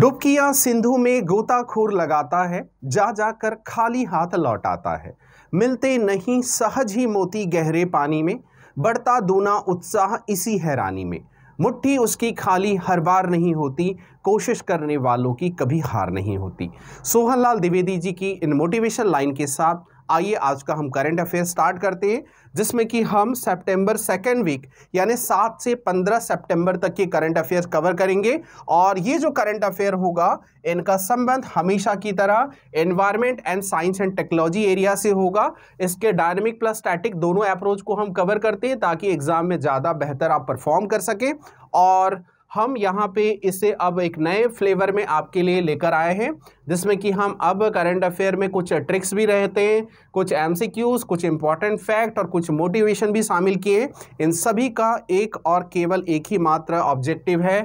डुबकियां सिंधु में गोताखोर लगाता है जा जाकर खाली हाथ लौट आता है मिलते नहीं सहज ही मोती गहरे पानी में बढ़ता दूना उत्साह इसी हैरानी में मुट्ठी उसकी खाली हर बार नहीं होती कोशिश करने वालों की कभी हार नहीं होती सोहनलाल द्विवेदी जी की इन मोटिवेशन लाइन के साथ आइए आज का हम करंट अफेयर स्टार्ट करते हैं जिसमें कि हम सितंबर सेकेंड वीक यानी सात से पंद्रह सितंबर तक के करंट अफेयर कवर करेंगे और ये जो करंट अफेयर होगा इनका संबंध हमेशा की तरह environment and science and technology area से होगा इसके डायनेमिक प्लस स्टैटिक दोनों अप्रोच को हम कवर करते हैं ताकि एग्जाम में ज़्यादा बेहतर आप परफॉर्म कर सकें और हम यहाँ पे इसे अब एक नए फ्लेवर में आपके लिए लेकर आए हैं जिसमें कि हम अब करंट अफेयर में कुछ ट्रिक्स भी रहते हैं कुछ एमसीक्यूज कुछ इंपॉर्टेंट फैक्ट और कुछ मोटिवेशन भी शामिल किए इन सभी का एक और केवल एक ही मात्र ऑब्जेक्टिव है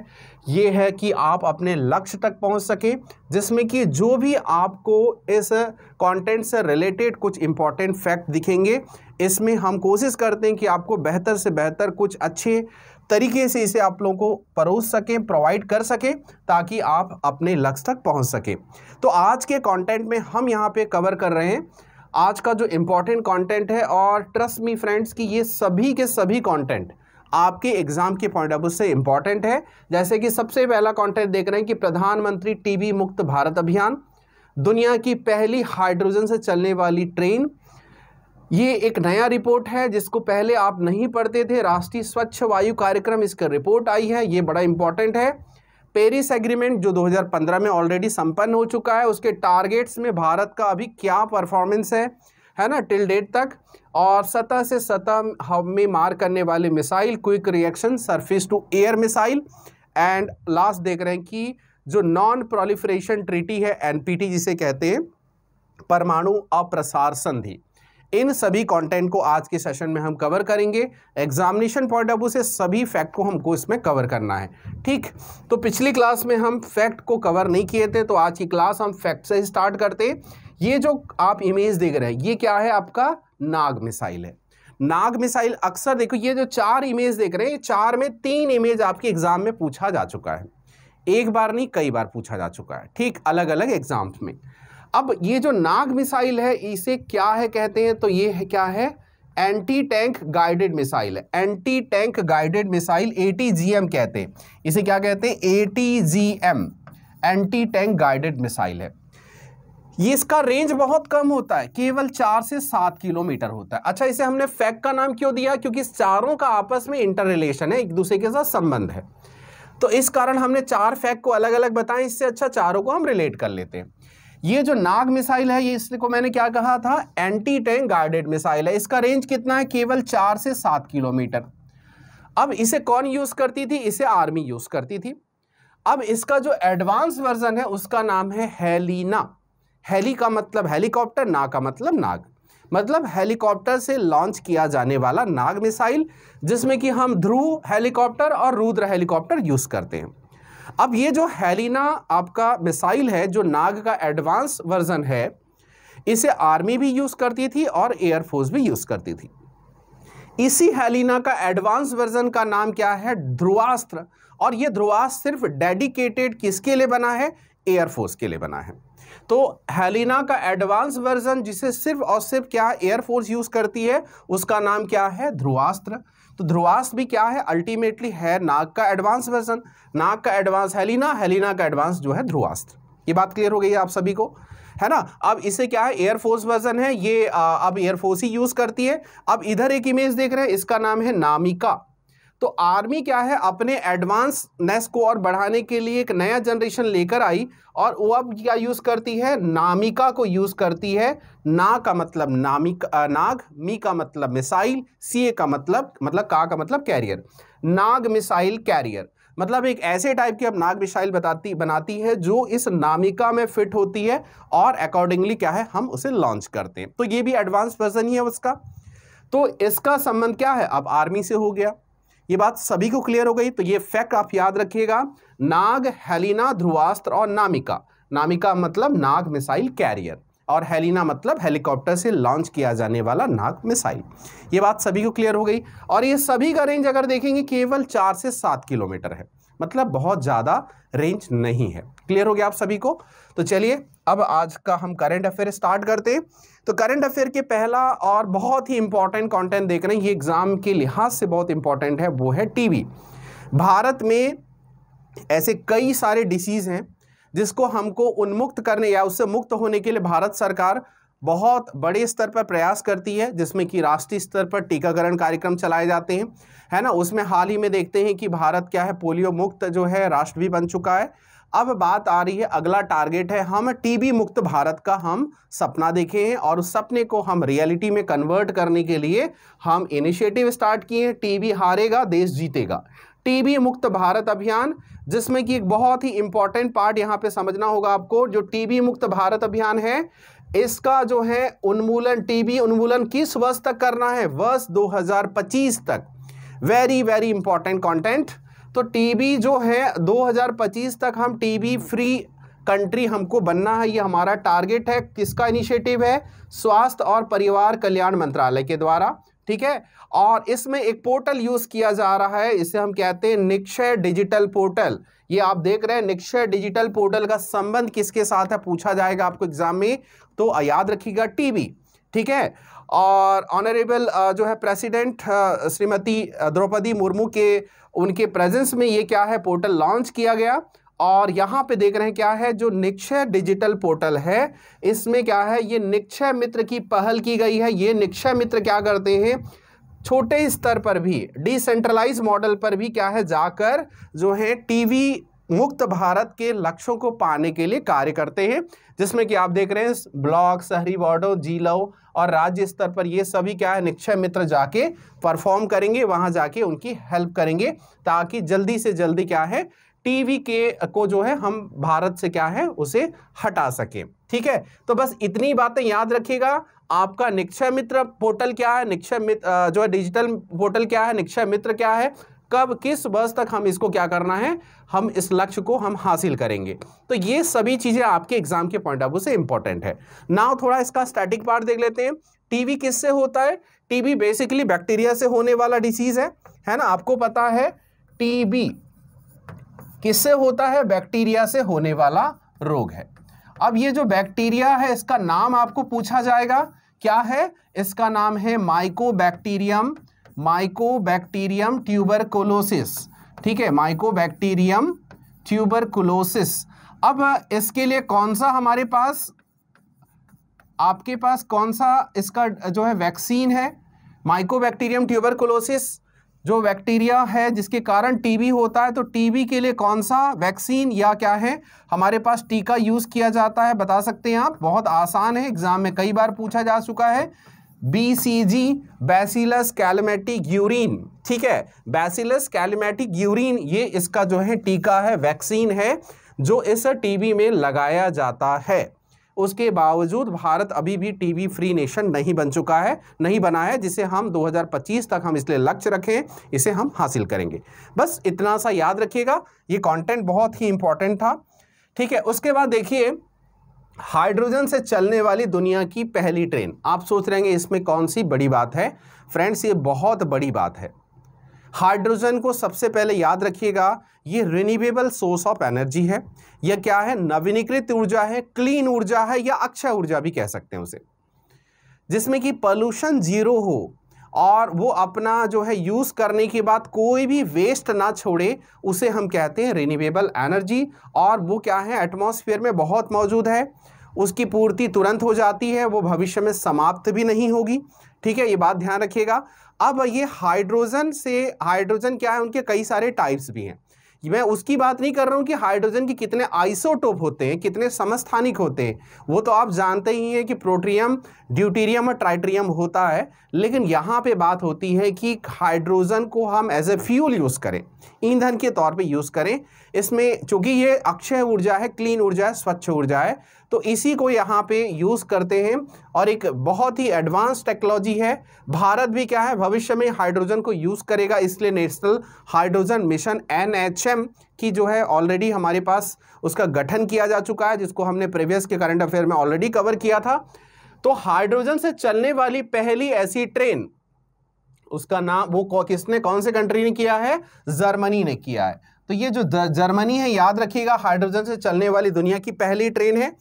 ये है कि आप अपने लक्ष्य तक पहुंच सकें जिसमें कि जो भी आपको इस कंटेंट से रिलेटेड कुछ इंपॉर्टेंट फैक्ट दिखेंगे इसमें हम कोशिश करते हैं कि आपको बेहतर से बेहतर कुछ अच्छे तरीके से इसे आप लोगों को परोस सकें प्रोवाइड कर सकें ताकि आप अपने लक्ष्य तक पहुंच सकें तो आज के कंटेंट में हम यहाँ पे कवर कर रहे हैं आज का जो इम्पॉर्टेंट कंटेंट है और ट्रस्ट मी फ्रेंड्स कि ये सभी के सभी कंटेंट आपके एग्जाम के पॉइंट ऑफ व्यू से इंपॉर्टेंट है जैसे कि सबसे पहला कॉन्टेंट देख रहे हैं कि प्रधानमंत्री टी मुक्त भारत अभियान दुनिया की पहली हाइड्रोजन से चलने वाली ट्रेन ये एक नया रिपोर्ट है जिसको पहले आप नहीं पढ़ते थे राष्ट्रीय स्वच्छ वायु कार्यक्रम इसका रिपोर्ट आई है ये बड़ा इंपॉर्टेंट है पेरिस एग्रीमेंट जो 2015 में ऑलरेडी संपन्न हो चुका है उसके टारगेट्स में भारत का अभी क्या परफॉर्मेंस है है ना टिल डेट तक और सतह से सतह में मार करने वाले missile quick reaction surface to air missile and last देख रहे हैं कि जो नॉन प्रोलिफ्रेशन ट्रीटी है एनपीटी जिसे कहते हैं परमाणु अप्रसार संधि इन सभी कंटेंट को आज के सेशन में हम कवर करेंगे एग्जामिनेशन पॉइंट ऑफ व्यू से सभी फैक्ट को हमको इसमें कवर करना है ठीक तो पिछली क्लास में हम फैक्ट को कवर नहीं किए थे तो आज की क्लास हम फैक्ट से स्टार्ट करते ये जो आप इमेज देख रहे हैं ये क्या है आपका नाग मिसाइल है नाग मिसाइल अक्सर देखो ये जो चार इमेज देख रहे हैं चार में तीन इमेज आपके एग्जाम में पूछा जा चुका है एक बार नहीं कई बार पूछा जा चुका है ठीक अलग अलग एग्जाम्स में अब ये जो नाग मिसाइल है इसे क्या है कहते हैं तो ये है क्या है एंटी टैंक गाइडेड मिसाइल है anti tank guided missile ATGM कहते हैं इसे क्या कहते हैं ATGM anti tank guided missile है ये इसका रेंज बहुत कम होता है केवल चार से सात किलोमीटर होता है अच्छा इसे हमने फैक का नाम क्यों दिया क्योंकि चारों का आपस में इंटर रिलेशन है एक दूसरे के साथ संबंध है तो इस कारण हमने चार फैक को अलग अलग बताएं इससे अच्छा चारों को हम रिलेट कर लेते हैं ये जो नाग मिसाइल है ये इसको मैंने क्या कहा था एंटी टैंक गार्डेड मिसाइल है इसका रेंज कितना है केवल चार से सात किलोमीटर अब इसे कौन यूज़ करती थी इसे आर्मी यूज़ करती थी अब इसका जो एडवांस वर्जन है उसका नाम है हेलीना हेली का मतलब हेलीकॉप्टर ना का मतलब नाग मतलब हेलीकॉप्टर से लॉन्च किया जाने वाला नाग मिसाइल जिसमें कि हम ध्रुव हेलीकॉप्टर और रुद्र हेलीकॉप्टर यूज़ करते हैं अब ये जो हेलिना आपका मिसाइल है जो नाग का एडवांस वर्जन है इसे आर्मी भी यूज़ करती थी और एयरफोर्स भी यूज़ करती थी इसी हेलिना का एडवांस वर्जन का नाम क्या है ध्रुवास्त्र और ये ध्रुवास्त्र सिर्फ डेडिकेटेड किसके लिए बना है एयरफोर्स के लिए बना है तो हेलिना का एडवांस वर्जन जिसे सिर्फ और सिर्फ क्या एयरफोर्स यूज़ करती है उसका नाम क्या है ध्रुवास्त्र तो ध्रुवास्त्र भी क्या है अल्टीमेटली है नाग का एडवांस वर्जन नाग का एडवांस हेलिना हेलिना का एडवांस जो है ध्रुवास्त्र ये बात क्लियर हो गई है आप सभी को है ना अब इसे क्या है एयरफोर्स वर्जन है ये आ, अब एयरफोर्स ही यूज़ करती है अब इधर एक इमेज देख रहे हैं इसका नाम है नामिका तो आर्मी क्या है अपने एडवांसनेस को और बढ़ाने के लिए एक नया जनरेशन लेकर आई और वो अब क्या यूज़ करती है नामिका को यूज़ करती है ना का मतलब नामिक नाग मी का मतलब मिसाइल सी का मतलब मतलब का का मतलब कैरियर नाग मिसाइल कैरियर मतलब एक ऐसे टाइप की अब नाग मिसाइल बताती बनाती है जो इस नामिका में फिट होती है और अकॉर्डिंगली क्या है हम उसे लॉन्च करते हैं तो ये भी एडवांस वर्जन ही है उसका तो इसका संबंध क्या है अब आर्मी से हो गया ये बात सभी को क्लियर हो गई तो ये फैक्ट आप याद रखिएगा नाग हेलिना ध्रुवास्त्र और नामिका नामिका मतलब नाग मिसाइल कैरियर और हेलिना मतलब हेलीकॉप्टर से लॉन्च किया जाने वाला नाग मिसाइल ये बात सभी को क्लियर हो गई और ये सभी का रेंज अगर देखेंगे केवल चार से सात किलोमीटर है मतलब बहुत ज़्यादा रेंज नहीं है क्लियर हो गया आप सभी को तो चलिए अब आज का हम करंट अफेयर स्टार्ट करते हैं तो करंट अफेयर के पहला और बहुत ही इंपॉर्टेंट कंटेंट देख रहे हैं ये एग्ज़ाम के लिहाज से बहुत इंपॉर्टेंट है वो है टीबी भारत में ऐसे कई सारे डिसीज़ हैं जिसको हमको उन्मुक्त करने या उससे मुक्त होने के लिए भारत सरकार बहुत बड़े स्तर पर प्रयास करती है जिसमें कि राष्ट्रीय स्तर पर टीकाकरण कार्यक्रम चलाए जाते हैं है ना उसमें हाल ही में देखते हैं कि भारत क्या है पोलियो मुक्त जो है राष्ट्र भी बन चुका है अब बात आ रही है अगला टारगेट है हम टीबी मुक्त भारत का हम सपना देखे हैं और उस सपने को हम रियलिटी में कन्वर्ट करने के लिए हम इनिशिएटिव स्टार्ट किए हैं टीबी हारेगा देश जीतेगा टीबी मुक्त भारत अभियान जिसमें कि एक बहुत ही इंपॉर्टेंट पार्ट यहाँ पे समझना होगा आपको जो टीबी मुक्त भारत अभियान है इसका जो है उन्मूलन टीबी उन्मूलन किस वर्ष तक करना है वर्ष 2025 तक वेरी वेरी इंपॉर्टेंट कॉन्टेंट तो टीबी जो है 2025 तक हम टीबी फ्री कंट्री हमको बनना है ये हमारा टारगेट है किसका इनिशिएटिव है स्वास्थ्य और परिवार कल्याण मंत्रालय के द्वारा ठीक है और इसमें एक पोर्टल यूज़ किया जा रहा है इसे हम कहते हैं निक्षय डिजिटल पोर्टल ये आप देख रहे हैं निक्षय डिजिटल पोर्टल का संबंध किसके साथ है पूछा जाएगा आपको एग्जाम में तो याद रखिएगा टीबी ठीक है और ऑनरेबल जो है प्रेसिडेंट श्रीमती द्रौपदी मुर्मू के उनके प्रेजेंस में ये क्या है पोर्टल लॉन्च किया गया और यहाँ पे देख रहे हैं क्या है जो निक्षय डिजिटल पोर्टल है इसमें क्या है ये निक्षय मित्र की पहल की गई है ये निक्षय मित्र क्या करते हैं छोटे स्तर पर भी डिसेंट्रलाइज मॉडल पर भी क्या है जाकर जो है टीवी मुक्त भारत के लक्ष्यों को पाने के लिए कार्य करते हैं जिसमें कि आप देख रहे हैं ब्लॉक शहरी वार्डो जिलों और राज्य स्तर पर ये सभी क्या है निक्षय मित्र जाके परफॉर्म करेंगे वहाँ जाके उनकी हेल्प करेंगे ताकि जल्दी से जल्दी क्या है टीवी के को जो है हम भारत से क्या है उसे हटा सकें ठीक है तो बस इतनी बातें याद रखिएगा आपका निक्षय मित्र पोर्टल क्या है निक्षय मित्र जो है डिजिटल पोर्टल क्या है निक्षय मित्र क्या है कब किस बस तक हम इसको क्या करना है हम इस लक्ष्य को हम हासिल करेंगे तो ये सभी चीज़ें आपके एग्जाम के पॉइंट ऑफ व्यू से इंपॉर्टेंट है नाउ थोड़ा इसका स्टैटिक पार्ट देख लेते हैं टीबी किससे होता है टीबी बेसिकली बैक्टीरिया से होने वाला डिसीज है है ना आपको पता है टीबी किससे होता है बैक्टीरिया से होने वाला रोग है अब ये जो बैक्टीरिया है इसका नाम आपको पूछा जाएगा क्या है इसका नाम है माइकोबैक्टीरियम बैक्टीरियम माइकोबैक्टीरियम ट्यूबरकुलोसिस ठीक है माइकोबैक्टीरियम ट्यूबरकुलोसिस अब इसके लिए कौन सा हमारे पास आपके पास कौन सा इसका जो है वैक्सीन है माइकोबैक्टीरियम ट्यूबरकुलोसिस जो बैक्टीरिया है जिसके कारण टीबी होता है तो टीबी के लिए कौन सा वैक्सीन या क्या है हमारे पास टीका यूज़ किया जाता है बता सकते हैं आप बहुत आसान है एग्जाम में कई बार पूछा जा चुका है B C G bacillus Calmette Guerin ठीक है बैसिलस कैलमेटिक यूरिन ये इसका जो है टीका है वैक्सीन है जो इस टीबी में लगाया जाता है उसके बावजूद भारत अभी भी टीबी फ्री नेशन नहीं बन चुका है नहीं बना है जिसे हम 2025 तक हम इसलिए लक्ष्य रखें इसे हम हासिल करेंगे बस इतना सा याद रखिएगा ये कंटेंट बहुत ही इंपॉर्टेंट था ठीक है उसके बाद देखिए हाइड्रोजन से चलने वाली दुनिया की पहली ट्रेन आप सोच रहे हैं इसमें कौन सी बड़ी बात है फ्रेंड्स ये बहुत बड़ी बात है हाइड्रोजन को सबसे पहले याद रखिएगा ये रिन्यूएबल सोर्स ऑफ एनर्जी है यह क्या है नवीनीकृत ऊर्जा है क्लीन ऊर्जा है या अक्षय ऊर्जा भी कह सकते हैं उसे जिसमें कि पॉल्यूशन जीरो हो और वो अपना जो है यूज़ करने के बाद कोई भी वेस्ट ना छोड़े उसे हम कहते हैं रिन्यूएबल एनर्जी और वो क्या है एटमॉस्फेयर में बहुत मौजूद है उसकी पूर्ति तुरंत हो जाती है वो भविष्य में समाप्त भी नहीं होगी ठीक है ये बात ध्यान रखिएगा अब ये हाइड्रोजन से हाइड्रोजन क्या है उनके कई सारे टाइप्स भी हैं मैं उसकी बात नहीं कर रहा हूँ कि हाइड्रोजन के कितने आइसोटोप होते हैं कितने समस्थानिक होते हैं वो तो आप जानते ही हैं कि प्रोट्रियम ड्यूटीरियम और ट्राइट्रियम होता है लेकिन यहाँ पे बात होती है कि हाइड्रोजन को हम एज ए फ्यूल यूज़ करें ईंधन के तौर पर यूज़ करें इसमें चूंकि ये अक्षय ऊर्जा है क्लीन ऊर्जा है स्वच्छ ऊर्जा है तो इसी को यहाँ पे यूज़ करते हैं और एक बहुत ही एडवांस टेक्नोलॉजी है भारत भी क्या है भविष्य में हाइड्रोजन को यूज़ करेगा इसलिए नेशनल हाइड्रोजन मिशन एन की जो है ऑलरेडी हमारे पास उसका गठन किया जा चुका है जिसको हमने प्रीवियस के करंट अफेयर में ऑलरेडी कवर किया था तो हाइड्रोजन से चलने वाली पहली ऐसी ट्रेन उसका नाम वो किसने कौन से कंट्री ने किया है जर्मनी ने किया है तो ये जो जर्मनी है याद रखिएगा हाइड्रोजन से चलने वाली दुनिया की पहली ट्रेन है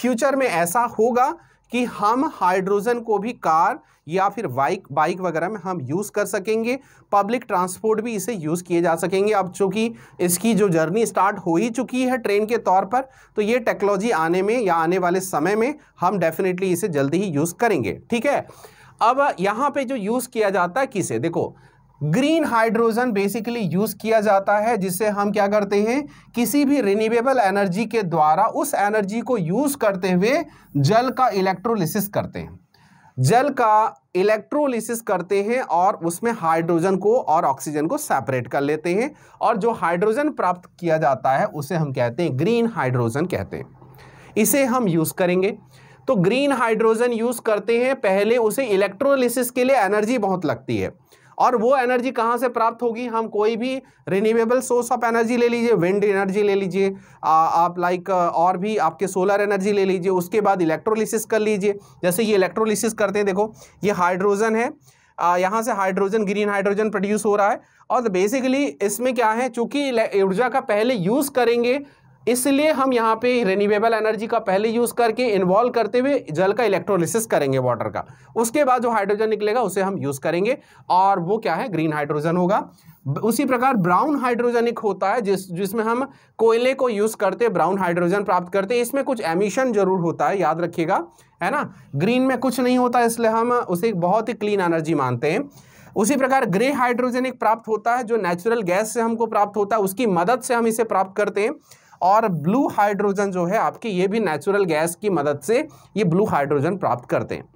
फ्यूचर में ऐसा होगा कि हम हाइड्रोजन को भी कार या फिर बाइक बाइक वगैरह में हम यूज़ कर सकेंगे पब्लिक ट्रांसपोर्ट भी इसे यूज़ किए जा सकेंगे अब चूंकि इसकी जो जर्नी स्टार्ट हो ही चुकी है ट्रेन के तौर पर तो ये टेक्नोलॉजी आने में या आने वाले समय में हम डेफिनेटली इसे जल्दी ही यूज़ करेंगे ठीक है अब यहाँ पे जो यूज़ किया जाता है किसे देखो ग्रीन हाइड्रोजन बेसिकली यूज किया जाता है जिससे हम क्या करते हैं किसी भी रिन्यूएबल एनर्जी के द्वारा उस एनर्जी को यूज करते हुए जल का इलेक्ट्रोलिसिस करते हैं जल का इलेक्ट्रोलिसिस करते हैं और उसमें हाइड्रोजन को और ऑक्सीजन को सेपरेट कर लेते हैं और जो हाइड्रोजन प्राप्त किया जाता है उसे हम कहते हैं ग्रीन हाइड्रोजन कहते हैं इसे हम यूज़ करेंगे तो ग्रीन हाइड्रोजन यूज़ करते हैं पहले उसे इलेक्ट्रोलिसिस के लिए एनर्जी बहुत लगती है और वो एनर्जी कहाँ से प्राप्त होगी हम कोई भी रिन्यूएबल सोर्स ऑफ एनर्जी ले लीजिए विंड एनर्जी ले लीजिए आप लाइक और भी आपके सोलर एनर्जी ले लीजिए उसके बाद इलेक्ट्रोलिसिस कर लीजिए जैसे ये इलेक्ट्रोलिसिस करते हैं देखो ये हाइड्रोजन है यहाँ से हाइड्रोजन ग्रीन हाइड्रोजन प्रोड्यूस हो रहा है और बेसिकली इसमें क्या है चूंकि ऊर्जा का पहले यूज़ करेंगे इसलिए हम यहाँ पे रेन्यूएबल एनर्जी का पहले यूज़ करके इन्वॉल्व करते हुए जल का इलेक्ट्रोलिसिस करेंगे वाटर का उसके बाद जो हाइड्रोजन निकलेगा उसे हम यूज़ करेंगे और वो क्या है ग्रीन हाइड्रोजन होगा उसी प्रकार ब्राउन हाइड्रोजनिक होता है जिस जिसमें हम कोयले को यूज़ करते ब्राउन हाइड्रोजन प्राप्त करते हैं इसमें कुछ एमिशन जरूर होता है याद रखिएगा है ना ग्रीन में कुछ नहीं होता इसलिए हम उसे बहुत ही क्लीन एनर्जी मानते हैं उसी प्रकार ग्रे हाइड्रोजनिक प्राप्त होता है जो नेचुरल गैस से हमको प्राप्त होता है उसकी मदद से हम इसे प्राप्त करते हैं और ब्लू हाइड्रोजन जो है आपके ये भी नेचुरल गैस की मदद से ये ब्लू हाइड्रोजन प्राप्त करते हैं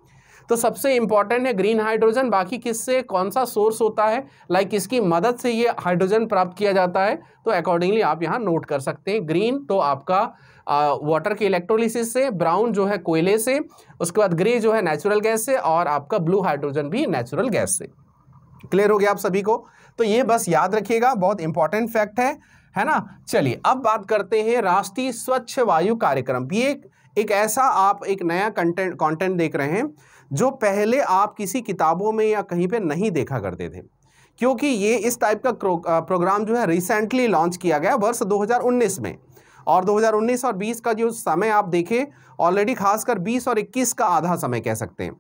तो सबसे इंपॉर्टेंट है ग्रीन हाइड्रोजन बाकी किससे कौन सा सोर्स होता है लाइक like इसकी मदद से ये हाइड्रोजन प्राप्त किया जाता है तो अकॉर्डिंगली आप यहाँ नोट कर सकते हैं ग्रीन तो आपका वाटर के इलेक्ट्रोलिसिस से ब्राउन जो है कोयले से उसके बाद ग्रे जो है नेचुरल गैस से और आपका ब्लू हाइड्रोजन भी नेचुरल गैस से क्लियर हो गया आप सभी को तो ये बस याद रखिएगा बहुत इंपॉर्टेंट फैक्ट है है ना चलिए अब बात करते हैं राष्ट्रीय स्वच्छ वायु कार्यक्रम ये एक, एक ऐसा आप एक नया कंटेंट कंटेंट देख रहे हैं जो पहले आप किसी किताबों में या कहीं पे नहीं देखा करते थे क्योंकि ये इस टाइप का प्रोग्राम जो है रिसेंटली लॉन्च किया गया वर्ष 2019 में और 2019 और 20 का जो समय आप देखें ऑलरेडी खासकर 20 और 21 का आधा समय कह सकते हैं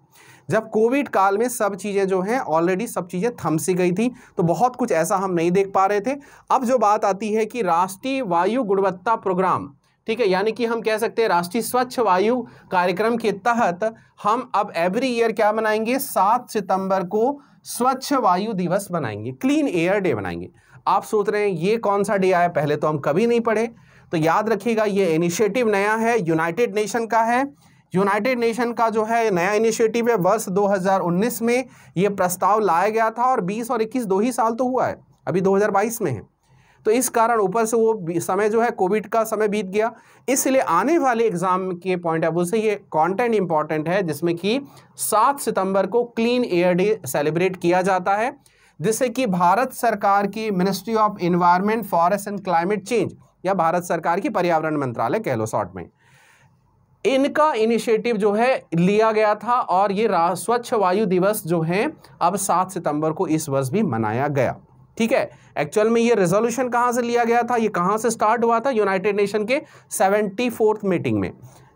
जब कोविड काल में सब चीज़ें जो हैं ऑलरेडी सब चीज़ें थमसी गई थी तो बहुत कुछ ऐसा हम नहीं देख पा रहे थे अब जो बात आती है कि राष्ट्रीय वायु गुणवत्ता प्रोग्राम ठीक है यानी कि हम कह सकते हैं राष्ट्रीय स्वच्छ वायु कार्यक्रम के तहत हम अब एवरी ईयर क्या बनाएंगे सात सितंबर को स्वच्छ वायु दिवस बनाएंगे क्लीन एयर डे बनाएंगे आप सोच रहे हैं ये कौन सा डे आया पहले तो हम कभी नहीं पढ़े तो याद रखिएगा ये इनिशिएटिव नया है यूनाइटेड नेशन का है यूनाइटेड नेशन का जो है नया इनिशिएटिव है वर्ष 2019 में ये प्रस्ताव लाया गया था और 20 और 21 दो ही साल तो हुआ है अभी 2022 में है तो इस कारण ऊपर से वो समय जो है कोविड का समय बीत गया इसलिए आने वाले एग्जाम के पॉइंट ऑफ व्यू से ये कंटेंट इंपॉर्टेंट है जिसमें कि 7 सितंबर को क्लीन एयर डे सेलिब्रेट किया जाता है जिससे कि भारत सरकार की ministry of environment forest and climate change या भारत सरकार की पर्यावरण मंत्रालय कह लो शॉर्ट में इनका इनिशिएटिव जो है लिया गया था और ये स्वच्छ वायु दिवस जो है अब सात सितंबर को इस वर्ष भी मनाया गया ठीक है एक्चुअल में ये रेजोल्यूशन कहाँ से लिया गया था ये कहाँ से स्टार्ट हुआ था यूनाइटेड नेशन के सेवेंटी फोर्थ मीटिंग में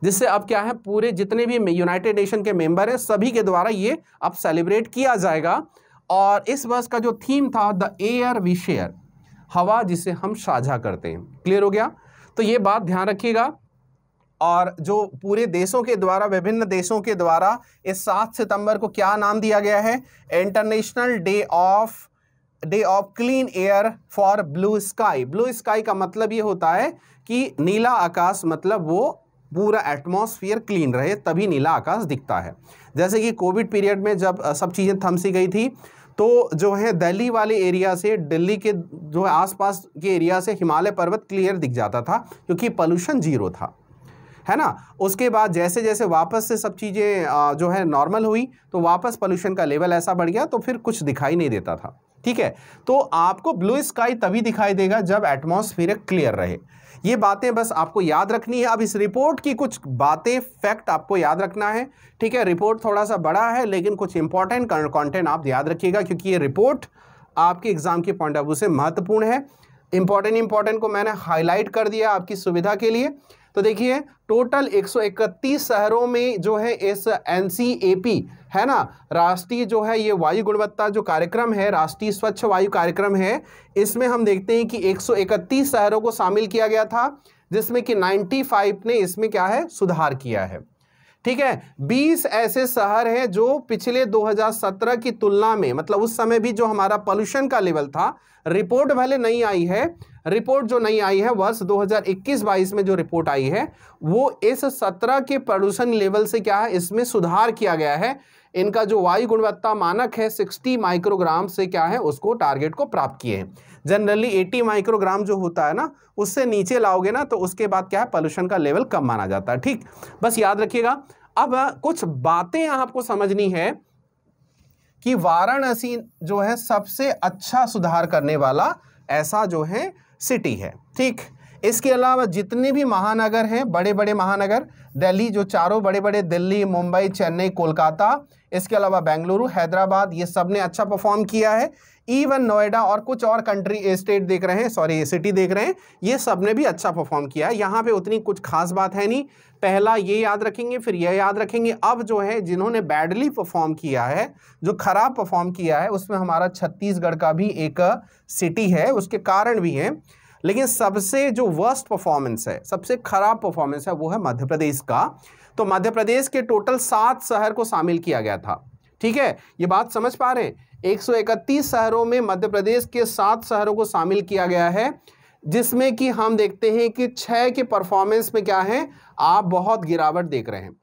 जिससे अब क्या है पूरे जितने भी यूनाइटेड नेशन के मेंबर हैं सभी के द्वारा ये अब सेलिब्रेट किया जाएगा और इस वर्ष का जो थीम था द एयर वी शेयर हवा जिसे हम साझा करते हैं क्लियर हो गया तो ये बात ध्यान रखिएगा और जो पूरे देशों के द्वारा विभिन्न देशों के द्वारा इस सात सितंबर को क्या नाम दिया गया है international day of day of clean air for blue sky blue sky का मतलब ये होता है कि नीला आकाश मतलब वो पूरा एटमॉस्फेयर क्लीन रहे तभी नीला आकाश दिखता है जैसे कि कोविड पीरियड में जब सब चीज़ें थमसी गई थी तो जो है दिल्ली वाले एरिया से दिल्ली के जो है आसपास के एरिया से हिमालय पर्वत क्लियर दिख जाता था क्योंकि पोल्यूशन जीरो था है ना उसके बाद जैसे जैसे वापस से सब चीज़ें जो है नॉर्मल हुई तो वापस पोल्यूशन का लेवल ऐसा बढ़ गया तो फिर कुछ दिखाई नहीं देता था ठीक है तो आपको ब्लू स्काई तभी दिखाई देगा जब एटमोसफियर क्लियर रहे ये बातें बस आपको याद रखनी है अब इस रिपोर्ट की कुछ बातें फैक्ट आपको याद रखना है ठीक है रिपोर्ट थोड़ा सा बड़ा है लेकिन कुछ इंपॉर्टेंट कॉन्टेंट आप याद रखिएगा क्योंकि ये रिपोर्ट आपके एग्ज़ाम के पॉइंट ऑफ व्यू से महत्वपूर्ण है इंपॉर्टेंट इंपॉर्टेंट को मैंने हाईलाइट कर दिया आपकी सुविधा के लिए तो देखिए टोटल 131 शहरों में जो है इस एन है ना राष्ट्रीय जो है ये वायु गुणवत्ता जो कार्यक्रम है राष्ट्रीय स्वच्छ वायु कार्यक्रम है इसमें हम देखते हैं कि 131 शहरों को शामिल किया गया था जिसमें कि 95 ने इसमें क्या है सुधार किया है ठीक है 20 ऐसे शहर हैं जो पिछले 2017 की तुलना में मतलब उस समय भी जो हमारा पॉल्यूशन का लेवल था रिपोर्ट भले नहीं आई है रिपोर्ट जो नहीं आई है वर्ष 2021-22 में जो रिपोर्ट आई है वो इस सत्रह के प्रदूषण लेवल से क्या है इसमें सुधार किया गया है इनका जो वायु गुणवत्ता मानक है 60 माइक्रोग्राम से क्या है उसको टारगेट को प्राप्त किए हैं जनरली 80 माइक्रोग्राम जो होता है ना उससे नीचे लाओगे ना तो उसके बाद क्या है पॉल्यूशन का लेवल कम माना जाता है ठीक बस याद रखिएगा अब कुछ बातें आपको समझनी है कि वाराणसी जो है सबसे अच्छा सुधार करने वाला ऐसा जो है सिटी है ठीक इसके अलावा जितने भी महानगर हैं बड़े बड़े महानगर दिल्ली जो चारों बड़े बड़े दिल्ली मुंबई चेन्नई कोलकाता इसके अलावा बेंगलुरु हैदराबाद ये सब ने अच्छा परफॉर्म किया है इवन नोएडा और कुछ और कंट्री स्टेट देख रहे हैं सॉरी सिटी देख रहे हैं ये सब ने भी अच्छा परफॉर्म किया है यहाँ पे उतनी कुछ खास बात है नहीं पहला ये याद रखेंगे फिर यह याद रखेंगे अब जो है जिन्होंने बैडली परफॉर्म किया है जो खराब परफॉर्म किया है उसमें हमारा छत्तीसगढ़ का भी एक सिटी है उसके कारण भी हैं लेकिन सबसे जो वर्स्ट परफॉर्मेंस है सबसे खराब परफॉर्मेंस है वो है मध्य प्रदेश का तो मध्य प्रदेश के टोटल सात शहर को शामिल किया गया था ठीक है ये बात समझ पा रहे हैं 131 शहरों में मध्य प्रदेश के सात शहरों को शामिल किया गया है जिसमें कि हम देखते हैं कि छः के परफॉर्मेंस में क्या है आप बहुत गिरावट देख रहे हैं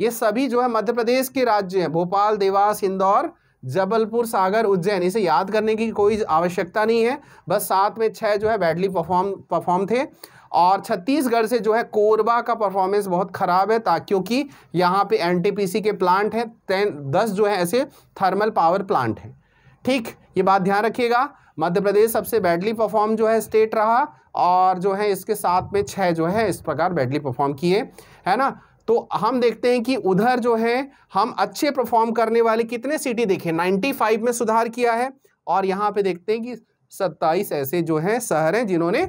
ये सभी जो है मध्य प्रदेश के राज्य हैं भोपाल देवास इंदौर जबलपुर सागर उज्जैन इसे याद करने की कोई आवश्यकता नहीं है बस सात में छः जो है बैडली परफॉर्म परफॉर्म थे और छत्तीसगढ़ से जो है कोरबा का परफॉर्मेंस बहुत ख़राब है ता क्योंकि यहाँ पे एनटीपीसी के प्लांट हैं तेन दस जो है ऐसे थर्मल पावर प्लांट हैं ठीक ये बात ध्यान रखिएगा मध्य प्रदेश सबसे बैडली परफॉर्म जो है स्टेट रहा और जो है इसके साथ में छः जो है इस प्रकार बैडली परफॉर्म किए है ना तो हम देखते हैं कि उधर जो है हम अच्छे परफॉर्म करने वाले कितने सिटी देखे 95 में सुधार किया है और यहाँ पे देखते हैं कि 27 ऐसे जो हैं शहर हैं जिन्होंने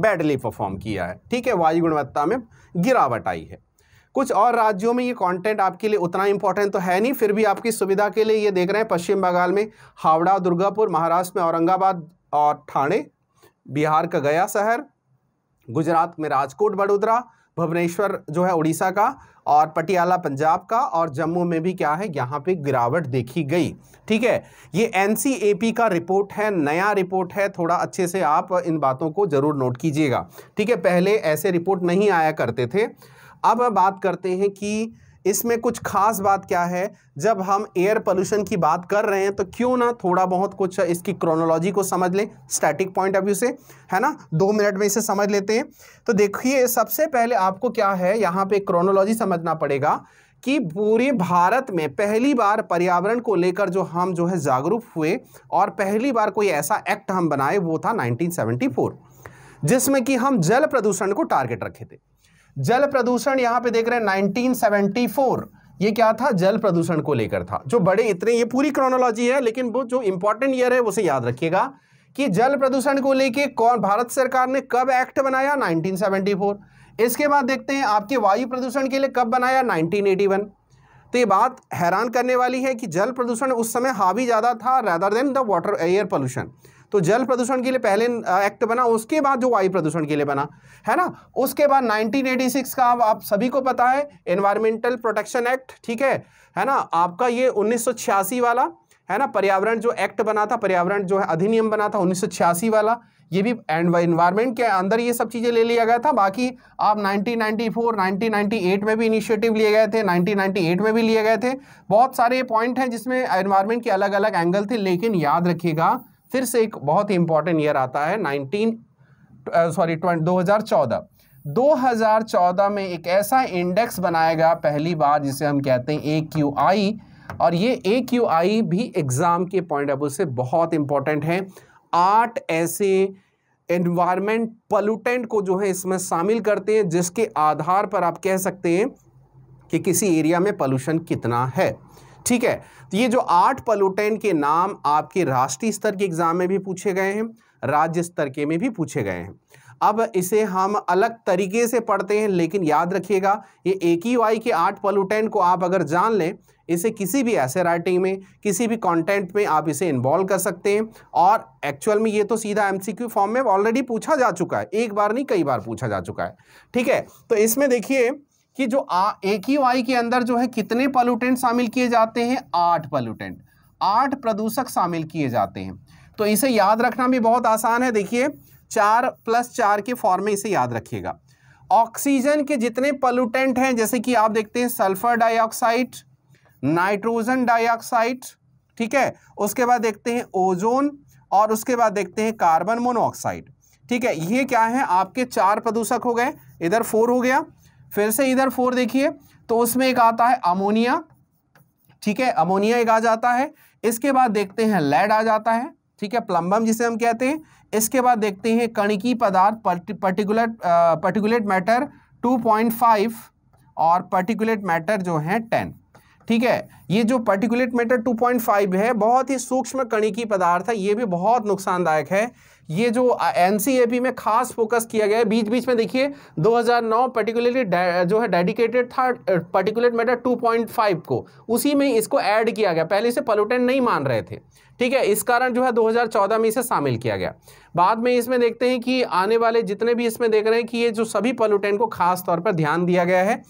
बैडली परफॉर्म किया है ठीक है वायु गुणवत्ता में गिरावट आई है कुछ और राज्यों में ये कंटेंट आपके लिए उतना इंपॉर्टेंट तो है नहीं फिर भी आपकी सुविधा के लिए ये देख रहे हैं पश्चिम बंगाल में हावड़ा दुर्गापुर महाराष्ट्र में औरंगाबाद और ठाणे बिहार का गया शहर गुजरात में राजकोट वडोदरा भुवनेश्वर जो है उड़ीसा का और पटियाला पंजाब का और जम्मू में भी क्या है यहाँ पे गिरावट देखी गई ठीक है ये एन का रिपोर्ट है नया रिपोर्ट है थोड़ा अच्छे से आप इन बातों को ज़रूर नोट कीजिएगा ठीक है पहले ऐसे रिपोर्ट नहीं आया करते थे अब बात करते हैं कि इसमें कुछ खास बात क्या है जब हम एयर पोल्यूशन की बात कर रहे हैं तो क्यों ना थोड़ा बहुत कुछ इसकी क्रोनोलॉजी को समझ लें स्टैटिक पॉइंट ऑफ व्यू से है ना दो मिनट में इसे समझ लेते हैं तो देखिए सबसे पहले आपको क्या है यहाँ पे क्रोनोलॉजी समझना पड़ेगा कि पूरे भारत में पहली बार पर्यावरण को लेकर जो हम जो है जागरूक हुए और पहली बार कोई ऐसा एक्ट हम बनाए वो था 1974 जिसमें कि हम जल प्रदूषण को टारगेट रखे थे जल प्रदूषण यहां पे देख रहे हैं 1974 ये क्या था जल प्रदूषण को लेकर था जो बड़े इतने ये पूरी क्रोनोलॉजी है लेकिन वो जो इंपॉर्टेंट ईयर है उसे याद रखिएगा कि जल प्रदूषण को लेके कौन भारत सरकार ने कब एक्ट बनाया 1974 इसके बाद देखते हैं आपके वायु प्रदूषण के लिए कब बनाया नाइनटीन तो ये बात हैरान करने वाली है कि जल प्रदूषण उस समय हावी ज़्यादा था rather than the water air pollution तो जल प्रदूषण के लिए पहले एक्ट बना उसके बाद जो वायु प्रदूषण के लिए बना है ना उसके बाद 1986 का आप, आप सभी को पता है एनवायरमेंटल प्रोटेक्शन एक्ट ठीक है है ना आपका ये उन्नीस वाला है ना पर्यावरण जो एक्ट बना था पर्यावरण जो है अधिनियम बना था उन्नीस वाला ये भी एनवायरमेंट के अंदर ये सब चीज़ें ले लिया गया था बाकी आप 1994, 1998 में भी इनिशिएटिव लिए गए थे 1998 में भी लिए गए थे बहुत सारे पॉइंट हैं जिसमें एनवायरमेंट के अलग अलग एंगल थे लेकिन याद रखिएगा फिर से एक बहुत ही इंपॉर्टेंट ईयर आता है नाइनटीन सॉरी uh, दो हज़ार चौदह 2014 में एक ऐसा इंडेक्स बनाया गया पहली बार जिसे हम कहते हैं ए क्यू आई और ये ए क्यू आई भी एग्ज़ाम के पॉइंट ऑफ व्यू से बहुत इंपॉर्टेंट है आठ ऐसे एनवायरमेंट पलूटेंट को जो है इसमें शामिल करते हैं जिसके आधार पर आप कह सकते हैं कि किसी एरिया में पोल्यूशन कितना है ठीक है तो ये जो आठ पोल्यूटेंट के नाम आपके राष्ट्रीय स्तर के एग्जाम में भी पूछे गए हैं राज्य स्तर के में भी पूछे गए हैं अब इसे हम अलग तरीके से पढ़ते हैं लेकिन याद रखिएगा ये एक ही वाई के आठ पोल्यूटेंट को आप अगर जान लें इसे किसी भी ऐसे राइटिंग में किसी भी कंटेंट में आप इसे इन्वॉल्व कर सकते हैं और एक्चुअल में ये तो सीधा एमसीक्यू फॉर्म में ऑलरेडी पूछा जा चुका है एक बार नहीं कई बार पूछा जा चुका है ठीक है तो इसमें देखिए कि जो आ, एक ही वायु के अंदर जो है कितने पॉल्यूटेंट शामिल किए जाते हैं आठ पॉल्यूटेंट आठ प्रदूषक शामिल किए जाते हैं तो इसे याद रखना भी बहुत आसान है देखिए चार प्लस चार के फॉर्म में इसे याद रखिएगा ऑक्सीजन के जितने पॉल्यूटेंट हैं जैसे कि आप देखते हैं सल्फर डाइऑक्साइड नाइट्रोजन डाइऑक्साइड ठीक है उसके बाद देखते हैं ओजोन और उसके बाद देखते हैं कार्बन मोनोऑक्साइड ठीक है ये क्या है आपके चार प्रदूषक हो गए इधर फोर हो गया फिर से इधर फोर देखिए तो उसमें एक आता है अमोनिया ठीक है अमोनिया एक आ जाता है इसके बाद देखते हैं लेड आ जाता है ठीक है प्लम्बम जिसे हम कहते हैं इसके बाद देखते हैं कणिकी पदार्थ पर्टिकुलर पर्टिकुलेट मैटर 2.5 और पर्टिकुलेट मैटर जो है 10 ठीक है ये जो पर्टिकुलेट मैटर 2.5 है बहुत ही सूक्ष्म कणिकी पदार्थ है ये भी बहुत नुकसानदायक है ये जो एनसीएपी में खास फोकस किया गया है बीच बीच में देखिए 2009 पर्टिकुलरली जो है डेडिकेटेड था पर्टिकुलर मैटर 2.5 को उसी में इसको ऐड किया गया पहले इसे पॉल्यूटेंट नहीं मान रहे थे ठीक है इस कारण जो है 2014 में इसे शामिल किया गया बाद में इसमें देखते हैं कि आने वाले जितने भी इसमें देख रहे हैं कि ये जो सभी पॉल्यूटेंट को खास तौर पर ध्यान दिया गया है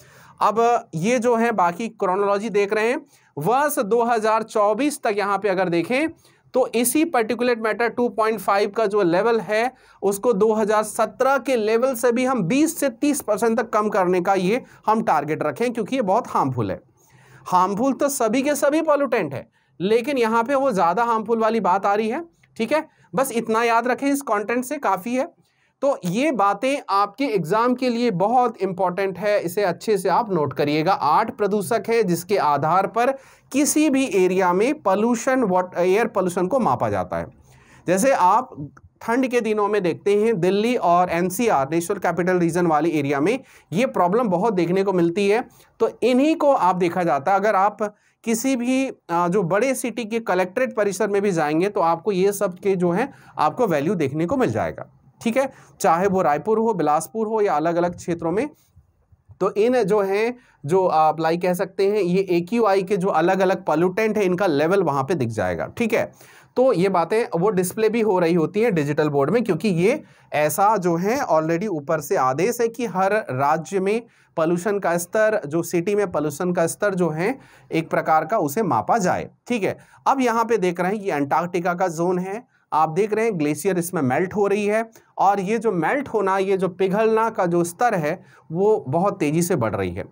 अब ये जो है बाकी क्रोनोलॉजी देख रहे हैं वर्ष 2024 तक यहाँ पे अगर देखें तो इसी पर्टिकुलेट मैटर 2.5 का जो लेवल है उसको 2017 के लेवल से भी हम 20 से 30 परसेंट तक कम करने का ये हम टारगेट रखें क्योंकि ये बहुत हार्मफुल है हार्मफुल तो सभी के सभी पॉल्यूटेंट है लेकिन यहाँ पे वो ज़्यादा हार्मफुल वाली बात आ रही है ठीक है बस इतना याद रखें इस कॉन्टेंट से काफ़ी है तो ये बातें आपके एग्ज़ाम के लिए बहुत इंपॉर्टेंट है इसे अच्छे से आप नोट करिएगा आठ प्रदूषक है जिसके आधार पर किसी भी एरिया में पॉल्यूशन वाट एयर पॉल्यूशन को मापा जाता है जैसे आप ठंड के दिनों में देखते हैं दिल्ली और एनसीआर नेशनल कैपिटल रीजन वाले एरिया में ये प्रॉब्लम बहुत देखने को मिलती है तो इन्हीं को आप देखा जाता है अगर आप किसी भी जो बड़े सिटी के कलेक्ट्रेट परिसर में भी जाएंगे तो आपको ये सब के जो हैं आपको वैल्यू देखने को मिल जाएगा ठीक है चाहे वो रायपुर हो बिलासपुर हो या अलग अलग क्षेत्रों में तो इन जो हैं जो आप लाई कह सकते हैं ये ए क्यू आई के जो अलग अलग पॉल्यूटेंट है इनका लेवल वहां पे दिख जाएगा ठीक है तो ये बातें वो डिस्प्ले भी हो रही होती है डिजिटल बोर्ड में क्योंकि ये ऐसा जो है ऑलरेडी ऊपर से आदेश है कि हर राज्य में पॉल्यूशन का स्तर जो सिटी में पॉल्यूशन का स्तर जो है एक प्रकार का उसे मापा जाए ठीक है अब यहाँ पे देख रहे हैं ये अंटार्कटिका का जोन है आप देख रहे हैं ग्लेशियर इसमें मेल्ट हो रही है और ये जो मेल्ट होना ये जो पिघलना का जो स्तर है वो बहुत तेज़ी से बढ़ रही है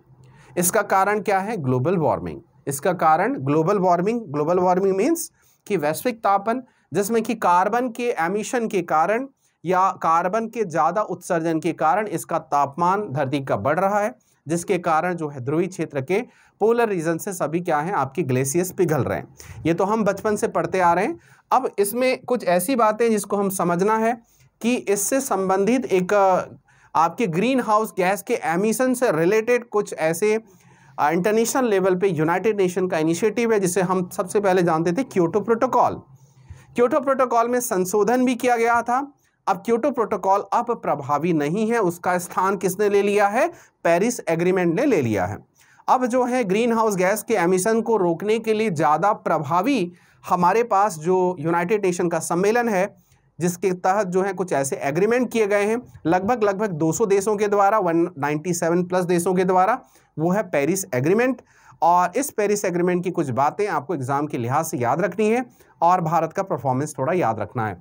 इसका कारण क्या है ग्लोबल वार्मिंग इसका कारण global warming global warming means कि वैश्विक तापन जिसमें कि कार्बन के एमिशन के कारण या कार्बन के ज़्यादा उत्सर्जन के कारण इसका तापमान धरती का बढ़ रहा है जिसके कारण जो है ध्रुवी क्षेत्र के पोलर रीजन से सभी क्या हैं आपके ग्लेशियर्स पिघल रहे हैं ये तो हम बचपन से पढ़ते आ रहे हैं अब इसमें कुछ ऐसी बातें जिसको हम समझना है कि इससे संबंधित एक आपके ग्रीन हाउस गैस के एमिशन से रिलेटेड कुछ ऐसे इंटरनेशनल लेवल पे यूनाइटेड नेशन का इनिशिएटिव है जिसे हम सबसे पहले जानते थे क्योटो प्रोटोकॉल क्योटो प्रोटोकॉल में संशोधन भी किया गया था अब क्योटो प्रोटोकॉल अब प्रभावी नहीं है उसका स्थान किसने ले लिया है पेरिस एग्रीमेंट ने ले लिया है अब जो है ग्रीन हाउस गैस के एमिशन को रोकने के लिए ज़्यादा प्रभावी हमारे पास जो यूनाइटेड नेशन का सम्मेलन है जिसके तहत जो है कुछ ऐसे एग्रीमेंट किए गए हैं लगभग लगभग 200 देशों के द्वारा 197 प्लस देशों के द्वारा वो है पेरिस एग्रीमेंट और इस पेरिस एग्रीमेंट की कुछ बातें आपको एग्ज़ाम के लिहाज से याद रखनी है और भारत का परफॉर्मेंस थोड़ा याद रखना है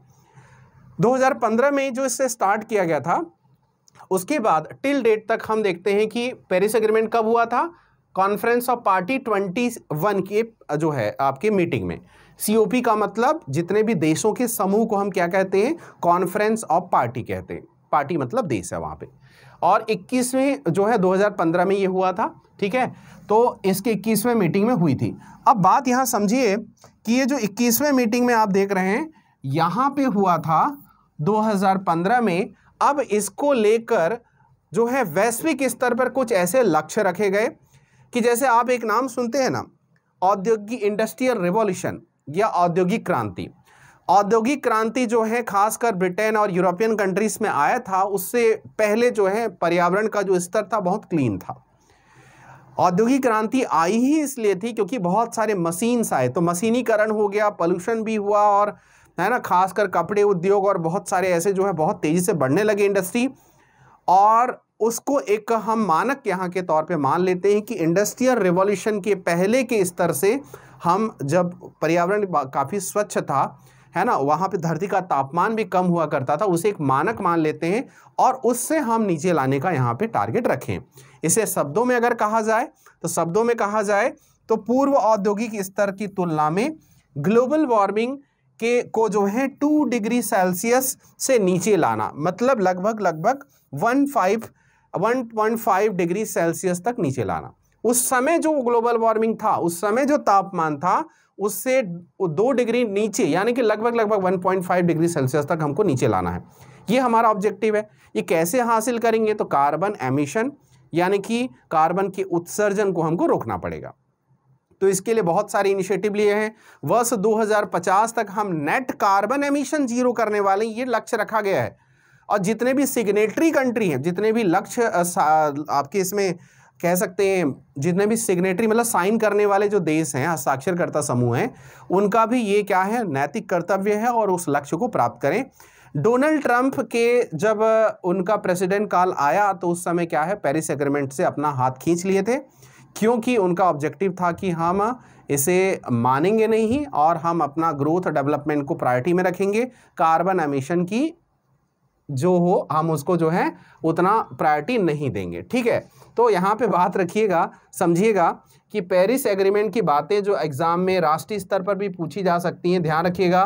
2015 में जो इससे स्टार्ट किया गया था उसके बाद टिल डेट तक हम देखते हैं कि पेरिस एग्रीमेंट कब हुआ था कॉन्फ्रेंस ऑफ पार्टी ट्वेंटी के जो है आपके मीटिंग में सीओपी का मतलब जितने भी देशों के समूह को हम क्या कहते हैं कॉन्फ्रेंस ऑफ पार्टी कहते हैं पार्टी मतलब देश है वहाँ पे और 21वें जो है 2015 में ये हुआ था ठीक है तो इसके 21वें मीटिंग में हुई थी अब बात यहाँ समझिए कि ये जो 21वें मीटिंग में आप देख रहे हैं यहाँ पे हुआ था 2015 में अब इसको लेकर जो है वैश्विक स्तर पर कुछ ऐसे लक्ष्य रखे गए कि जैसे आप एक नाम सुनते हैं ना औद्योगिक इंडस्ट्रियल रिवॉल्यूशन या औद्योगिक क्रांति औद्योगिक क्रांति जो है खासकर ब्रिटेन और यूरोपियन कंट्रीज में आया था उससे पहले जो है पर्यावरण का जो स्तर था बहुत क्लीन था औद्योगिक क्रांति आई ही इसलिए थी क्योंकि बहुत सारे मशीन्स आए तो मशीनीकरण हो गया पॉल्यूशन भी हुआ और है ना खासकर कपड़े उद्योग और बहुत सारे ऐसे जो है बहुत तेज़ी से बढ़ने लगे इंडस्ट्री और उसको एक हम मानक यहाँ के तौर पे मान लेते हैं कि इंडस्ट्रियल रिवॉल्यूशन के पहले के स्तर से हम जब पर्यावरण काफ़ी स्वच्छ था है ना वहाँ पे धरती का तापमान भी कम हुआ करता था उसे एक मानक मान लेते हैं और उससे हम नीचे लाने का यहाँ पे टारगेट रखें इसे शब्दों में अगर कहा जाए तो शब्दों में कहा जाए तो पूर्व औद्योगिक स्तर की तुलना में ग्लोबल वार्मिंग के को जो है टू डिग्री सेल्सियस से नीचे लाना मतलब लगभग लगभग one five one point five degree Celsius तक नीचे लाना उस समय जो ग्लोबल वार्मिंग था उस समय जो तापमान था उससे दो डिग्री नीचे यानी कि लगभग लगभग 1.5 डिग्री सेल्सियस तक हमको नीचे लाना है ये हमारा ऑब्जेक्टिव है ये कैसे हासिल करेंगे तो कार्बन एमिशन यानी कि कार्बन के उत्सर्जन को हमको रोकना पड़ेगा तो इसके लिए बहुत सारे इनिशिएटिव लिए हैं वर्ष 2050 तक हम नेट कार्बन एमिशन जीरो करने वाले ये लक्ष्य रखा गया है और जितने भी सिग्नेटरी कंट्री हैं जितने भी लक्ष्य आपके इसमें कह सकते हैं जितने भी सिग्नेटरी मतलब साइन करने वाले जो देश हैं हस्ताक्षरकर्ता समूह हैं उनका भी ये क्या है नैतिक कर्तव्य है और उस लक्ष्य को प्राप्त करें डोनाल्ड ट्रंप के जब उनका प्रेसिडेंट काल आया तो उस समय क्या है पेरिस एग्रीमेंट से अपना हाथ खींच लिए थे क्योंकि उनका ऑब्जेक्टिव था कि हम इसे मानेंगे नहीं और हम अपना ग्रोथ डेवलपमेंट को प्रायोरिटी में रखेंगे कार्बन एमिशन की जो हो हम उसको जो है उतना प्रायोरिटी नहीं देंगे ठीक है तो यहाँ पे बात रखिएगा समझिएगा कि पेरिस एग्रीमेंट की बातें जो एग्ज़ाम में राष्ट्रीय स्तर पर भी पूछी जा सकती हैं ध्यान रखिएगा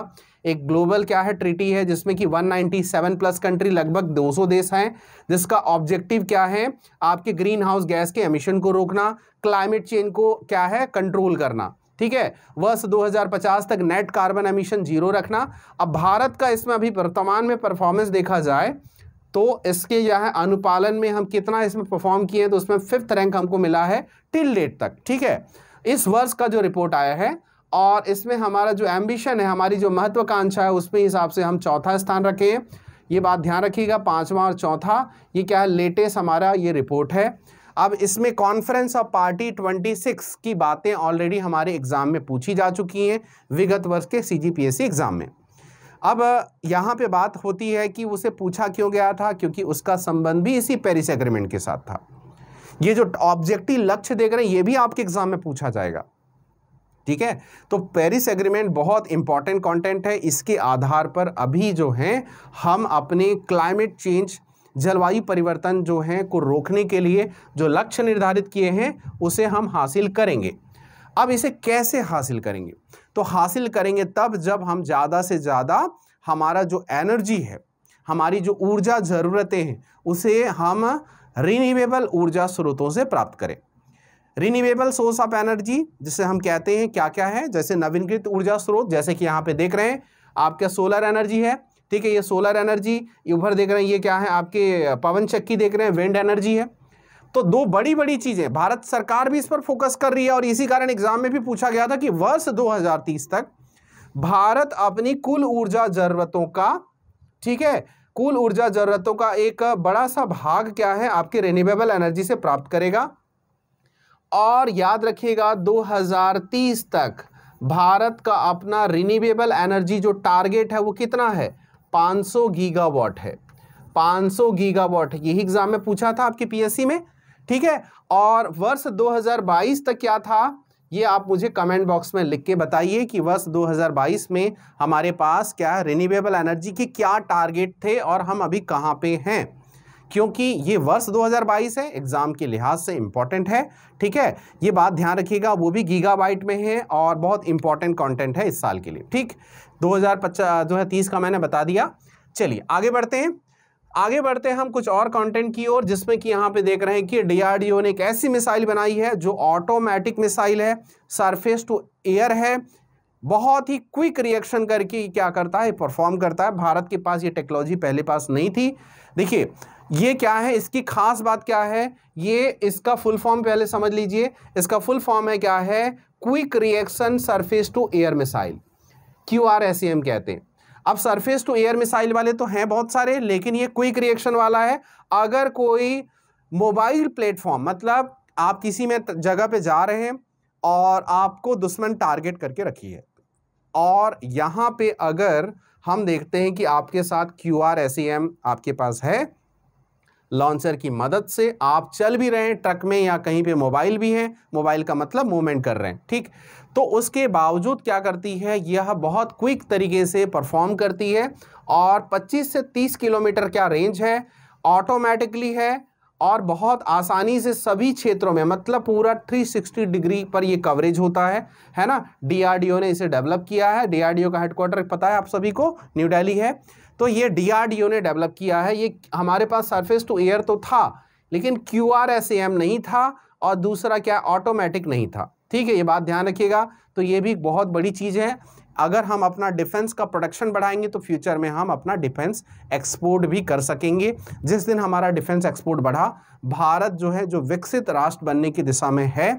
एक ग्लोबल क्या है ट्रीटी है जिसमें कि 197 प्लस कंट्री लगभग 200 देश हैं जिसका ऑब्जेक्टिव क्या है आपके ग्रीन हाउस गैस के एमिशन को रोकना क्लाइमेट चेंज को क्या है कंट्रोल करना ठीक है वर्ष 2050 तक नेट कार्बन एमिशन जीरो रखना अब भारत का इसमें अभी वर्तमान में परफॉर्मेंस देखा जाए तो इसके जो है अनुपालन में हम कितना इसमें परफॉर्म किए हैं तो उसमें फिफ्थ रैंक हमको मिला है टिल डेट तक ठीक है इस वर्ष का जो रिपोर्ट आया है और इसमें हमारा जो एम्बिशन है हमारी जो महत्वाकांक्षा है उसमें हिसाब से हम चौथा स्थान रखें ये बात ध्यान रखिएगा पाँचवा और चौथा ये क्या है लेटेस्ट हमारा ये रिपोर्ट है अब इसमें कॉन्फ्रेंस ऑफ पार्टी 26 की बातें ऑलरेडी हमारे एग्ज़ाम में पूछी जा चुकी हैं विगत वर्ष के सी एग्ज़ाम में अब यहाँ पे बात होती है कि उसे पूछा क्यों गया था क्योंकि उसका संबंध भी इसी पेरिस एग्रीमेंट के साथ था ये जो ऑब्जेक्टिव लक्ष्य देख रहे हैं ये भी आपके एग्ज़ाम में पूछा जाएगा ठीक है तो पेरिस एग्रीमेंट बहुत इंपॉर्टेंट कंटेंट है इसके आधार पर अभी जो है हम अपने क्लाइमेट चेंज जलवायु परिवर्तन जो है को रोकने के लिए जो लक्ष्य निर्धारित किए हैं उसे हम हासिल करेंगे अब इसे कैसे हासिल करेंगे तो हासिल करेंगे तब जब हम ज़्यादा से ज़्यादा हमारा जो एनर्जी है हमारी जो ऊर्जा ज़रूरतें हैं उसे हम रिन्यूएबल ऊर्जा स्रोतों से प्राप्त करें रिन्यूएबल सोर्स ऑफ एनर्जी जिसे हम कहते हैं क्या क्या है जैसे नवीनकृत ऊर्जा स्रोत जैसे कि यहाँ पे देख रहे हैं आपका सोलर एनर्जी है ठीक है ये सोलर एनर्जी उभर देख रहे हैं ये क्या है आपके पवन चक्की देख रहे हैं विंड एनर्जी है तो दो बड़ी बड़ी चीजें भारत सरकार भी इस पर फोकस कर रही है और इसी कारण एग्जाम में भी पूछा गया था कि वर्ष 2030 तक भारत अपनी कुल ऊर्जा जरूरतों का ठीक है कुल ऊर्जा जरूरतों का एक बड़ा सा भाग क्या है आपके रिन्यूएबल एनर्जी से प्राप्त करेगा और याद रखिएगा 2030 तक भारत का अपना रिन्यूएबल एनर्जी जो टारगेट है वो कितना है 500 गीगावाट है 500 गीगावाट यही एग्जाम में पूछा था आपके पीएससी में ठीक है और वर्ष 2022 तक क्या था ये आप मुझे कमेंट बॉक्स में लिख के बताइए कि वर्ष 2022 में हमारे पास क्या रिन्यूएबल एनर्जी के क्या टारगेट थे और हम अभी कहाँ पे हैं क्योंकि ये वर्ष 2022 है एग्ज़ाम के लिहाज से इम्पॉर्टेंट है ठीक है ये बात ध्यान रखिएगा वो भी गीगाबाइट में है और बहुत इंपॉर्टेंट कॉन्टेंट है इस साल के लिए ठीक दो हजार का मैंने बता दिया चलिए आगे बढ़ते हैं आगे बढ़ते हैं हम कुछ और कंटेंट की ओर जिसमें कि यहाँ पे देख रहे हैं कि डीआरडीओ ने एक ऐसी मिसाइल बनाई है जो ऑटोमेटिक मिसाइल है सरफेस टू एयर है बहुत ही क्विक रिएक्शन करके क्या करता है परफॉर्म करता है भारत के पास ये टेक्नोलॉजी पहले पास नहीं थी देखिए ये क्या है इसकी खास बात क्या है ये इसका फुल फॉर्म पहले समझ लीजिए इसका फुल फॉर्म है क्या है quick reaction surface to air missile Q R S M कहते हैं अब सरफेस टू एयर मिसाइल वाले तो हैं बहुत सारे लेकिन ये क्विक रिएक्शन वाला है अगर कोई मोबाइल प्लेटफॉर्म मतलब आप किसी में जगह पे जा रहे हैं और आपको दुश्मन टारगेट करके रखी है और यहाँ पे अगर हम देखते हैं कि आपके साथ Q R S E M आपके पास है लॉन्चर की मदद से आप चल भी रहे हैं ट्रक में या कहीं पे मोबाइल भी है मोबाइल का मतलब मूवमेंट कर रहे हैं ठीक तो उसके बावजूद क्या करती है यह बहुत क्विक तरीके से परफॉर्म करती है और 25 से 30 किलोमीटर क्या रेंज है ऑटोमेटिकली है और बहुत आसानी से सभी क्षेत्रों में मतलब पूरा 360 डिग्री पर यह कवरेज होता है है ना डीआरडीओ ने इसे डेवलप किया है डीआरडीओ का हेडक्वार्टर पता है आप सभी को न्यू डेली है तो ये डीआरडीओ ने डेवलप किया है ये हमारे पास सरफेस टू एयर तो था लेकिन क्यू आर एम नहीं था और दूसरा क्या ऑटोमेटिक नहीं था ठीक है ये बात ध्यान रखिएगा तो ये भी बहुत बड़ी चीज़ है अगर हम अपना डिफेंस का प्रोडक्शन बढ़ाएंगे तो फ्यूचर में हम अपना डिफेंस एक्सपोर्ट भी कर सकेंगे जिस दिन हमारा डिफेंस एक्सपोर्ट बढ़ा भारत जो है जो विकसित राष्ट्र बनने की दिशा में है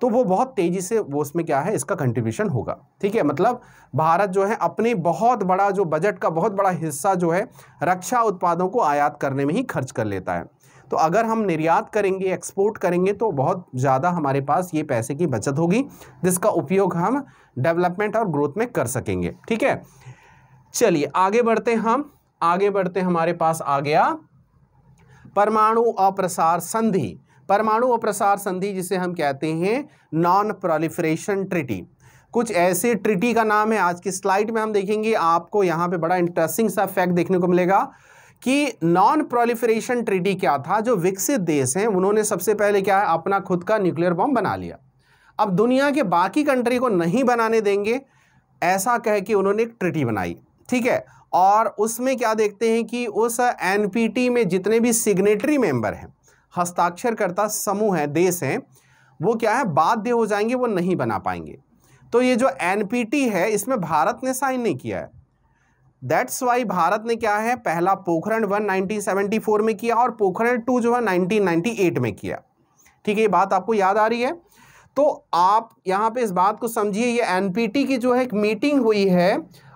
तो वो बहुत तेज़ी से वो उसमें क्या है इसका कंट्रीब्यूशन होगा ठीक है मतलब भारत जो है अपने बहुत बड़ा जो बजट का बहुत बड़ा हिस्सा जो है रक्षा उत्पादों को आयात करने में ही खर्च कर लेता है तो अगर हम निर्यात करेंगे एक्सपोर्ट करेंगे तो बहुत ज़्यादा हमारे पास ये पैसे की बचत होगी जिसका उपयोग हम डेवलपमेंट और ग्रोथ में कर सकेंगे ठीक है चलिए आगे बढ़ते हम आगे बढ़ते हमारे पास आ गया परमाणु अप्रसार संधि परमाणु अप्रसार संधि जिसे हम कहते हैं नॉन प्रोलिफ्रेशन ट्रिटी कुछ ऐसे ट्रिटी का नाम है आज की स्लाइड में हम देखेंगे आपको यहाँ पे बड़ा इंटरेस्टिंग सा फैक्ट देखने को मिलेगा कि नॉन प्रोलिफरेशन ट्रिटी क्या था जो विकसित देश हैं उन्होंने सबसे पहले क्या है अपना खुद का न्यूक्लियर बॉम्ब बना लिया अब दुनिया के बाकी कंट्री को नहीं बनाने देंगे ऐसा कह के उन्होंने एक ट्रिटी बनाई ठीक है और उसमें क्या देखते हैं कि उस एनपीटी में जितने भी सिग्नेटरी मेंबर हैं हस्ताक्षरकर्ता समूह है देश हैं वो क्या है बाध्य हो जाएंगे वो नहीं बना पाएंगे तो ये जो एन है इसमें भारत ने साइन नहीं किया है दैट्स वाई भारत ने क्या है पहला पोखरण वन नाइनटीन में किया और पोखरण टू जो है नाइनटीन में किया ठीक है ये बात आपको याद आ रही है तो आप यहाँ पे इस बात को समझिए ये एनपीटी की जो है एक मीटिंग हुई है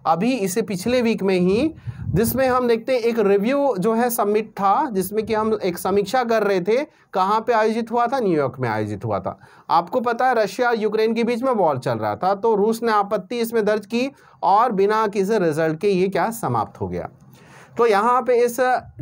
अभी इसे पिछले वीक में ही जिसमें हम देखते हैं एक रिव्यू जो है सबमिट था जिसमें कि हम एक समीक्षा कर रहे थे कहाँ पे आयोजित हुआ था न्यूयॉर्क में आयोजित हुआ था आपको पता है रशिया यूक्रेन के बीच में वॉर चल रहा था तो रूस ने आपत्ति इसमें दर्ज की और बिना किसी रिजल्ट के ये क्या समाप्त हो गया तो यहाँ पे इस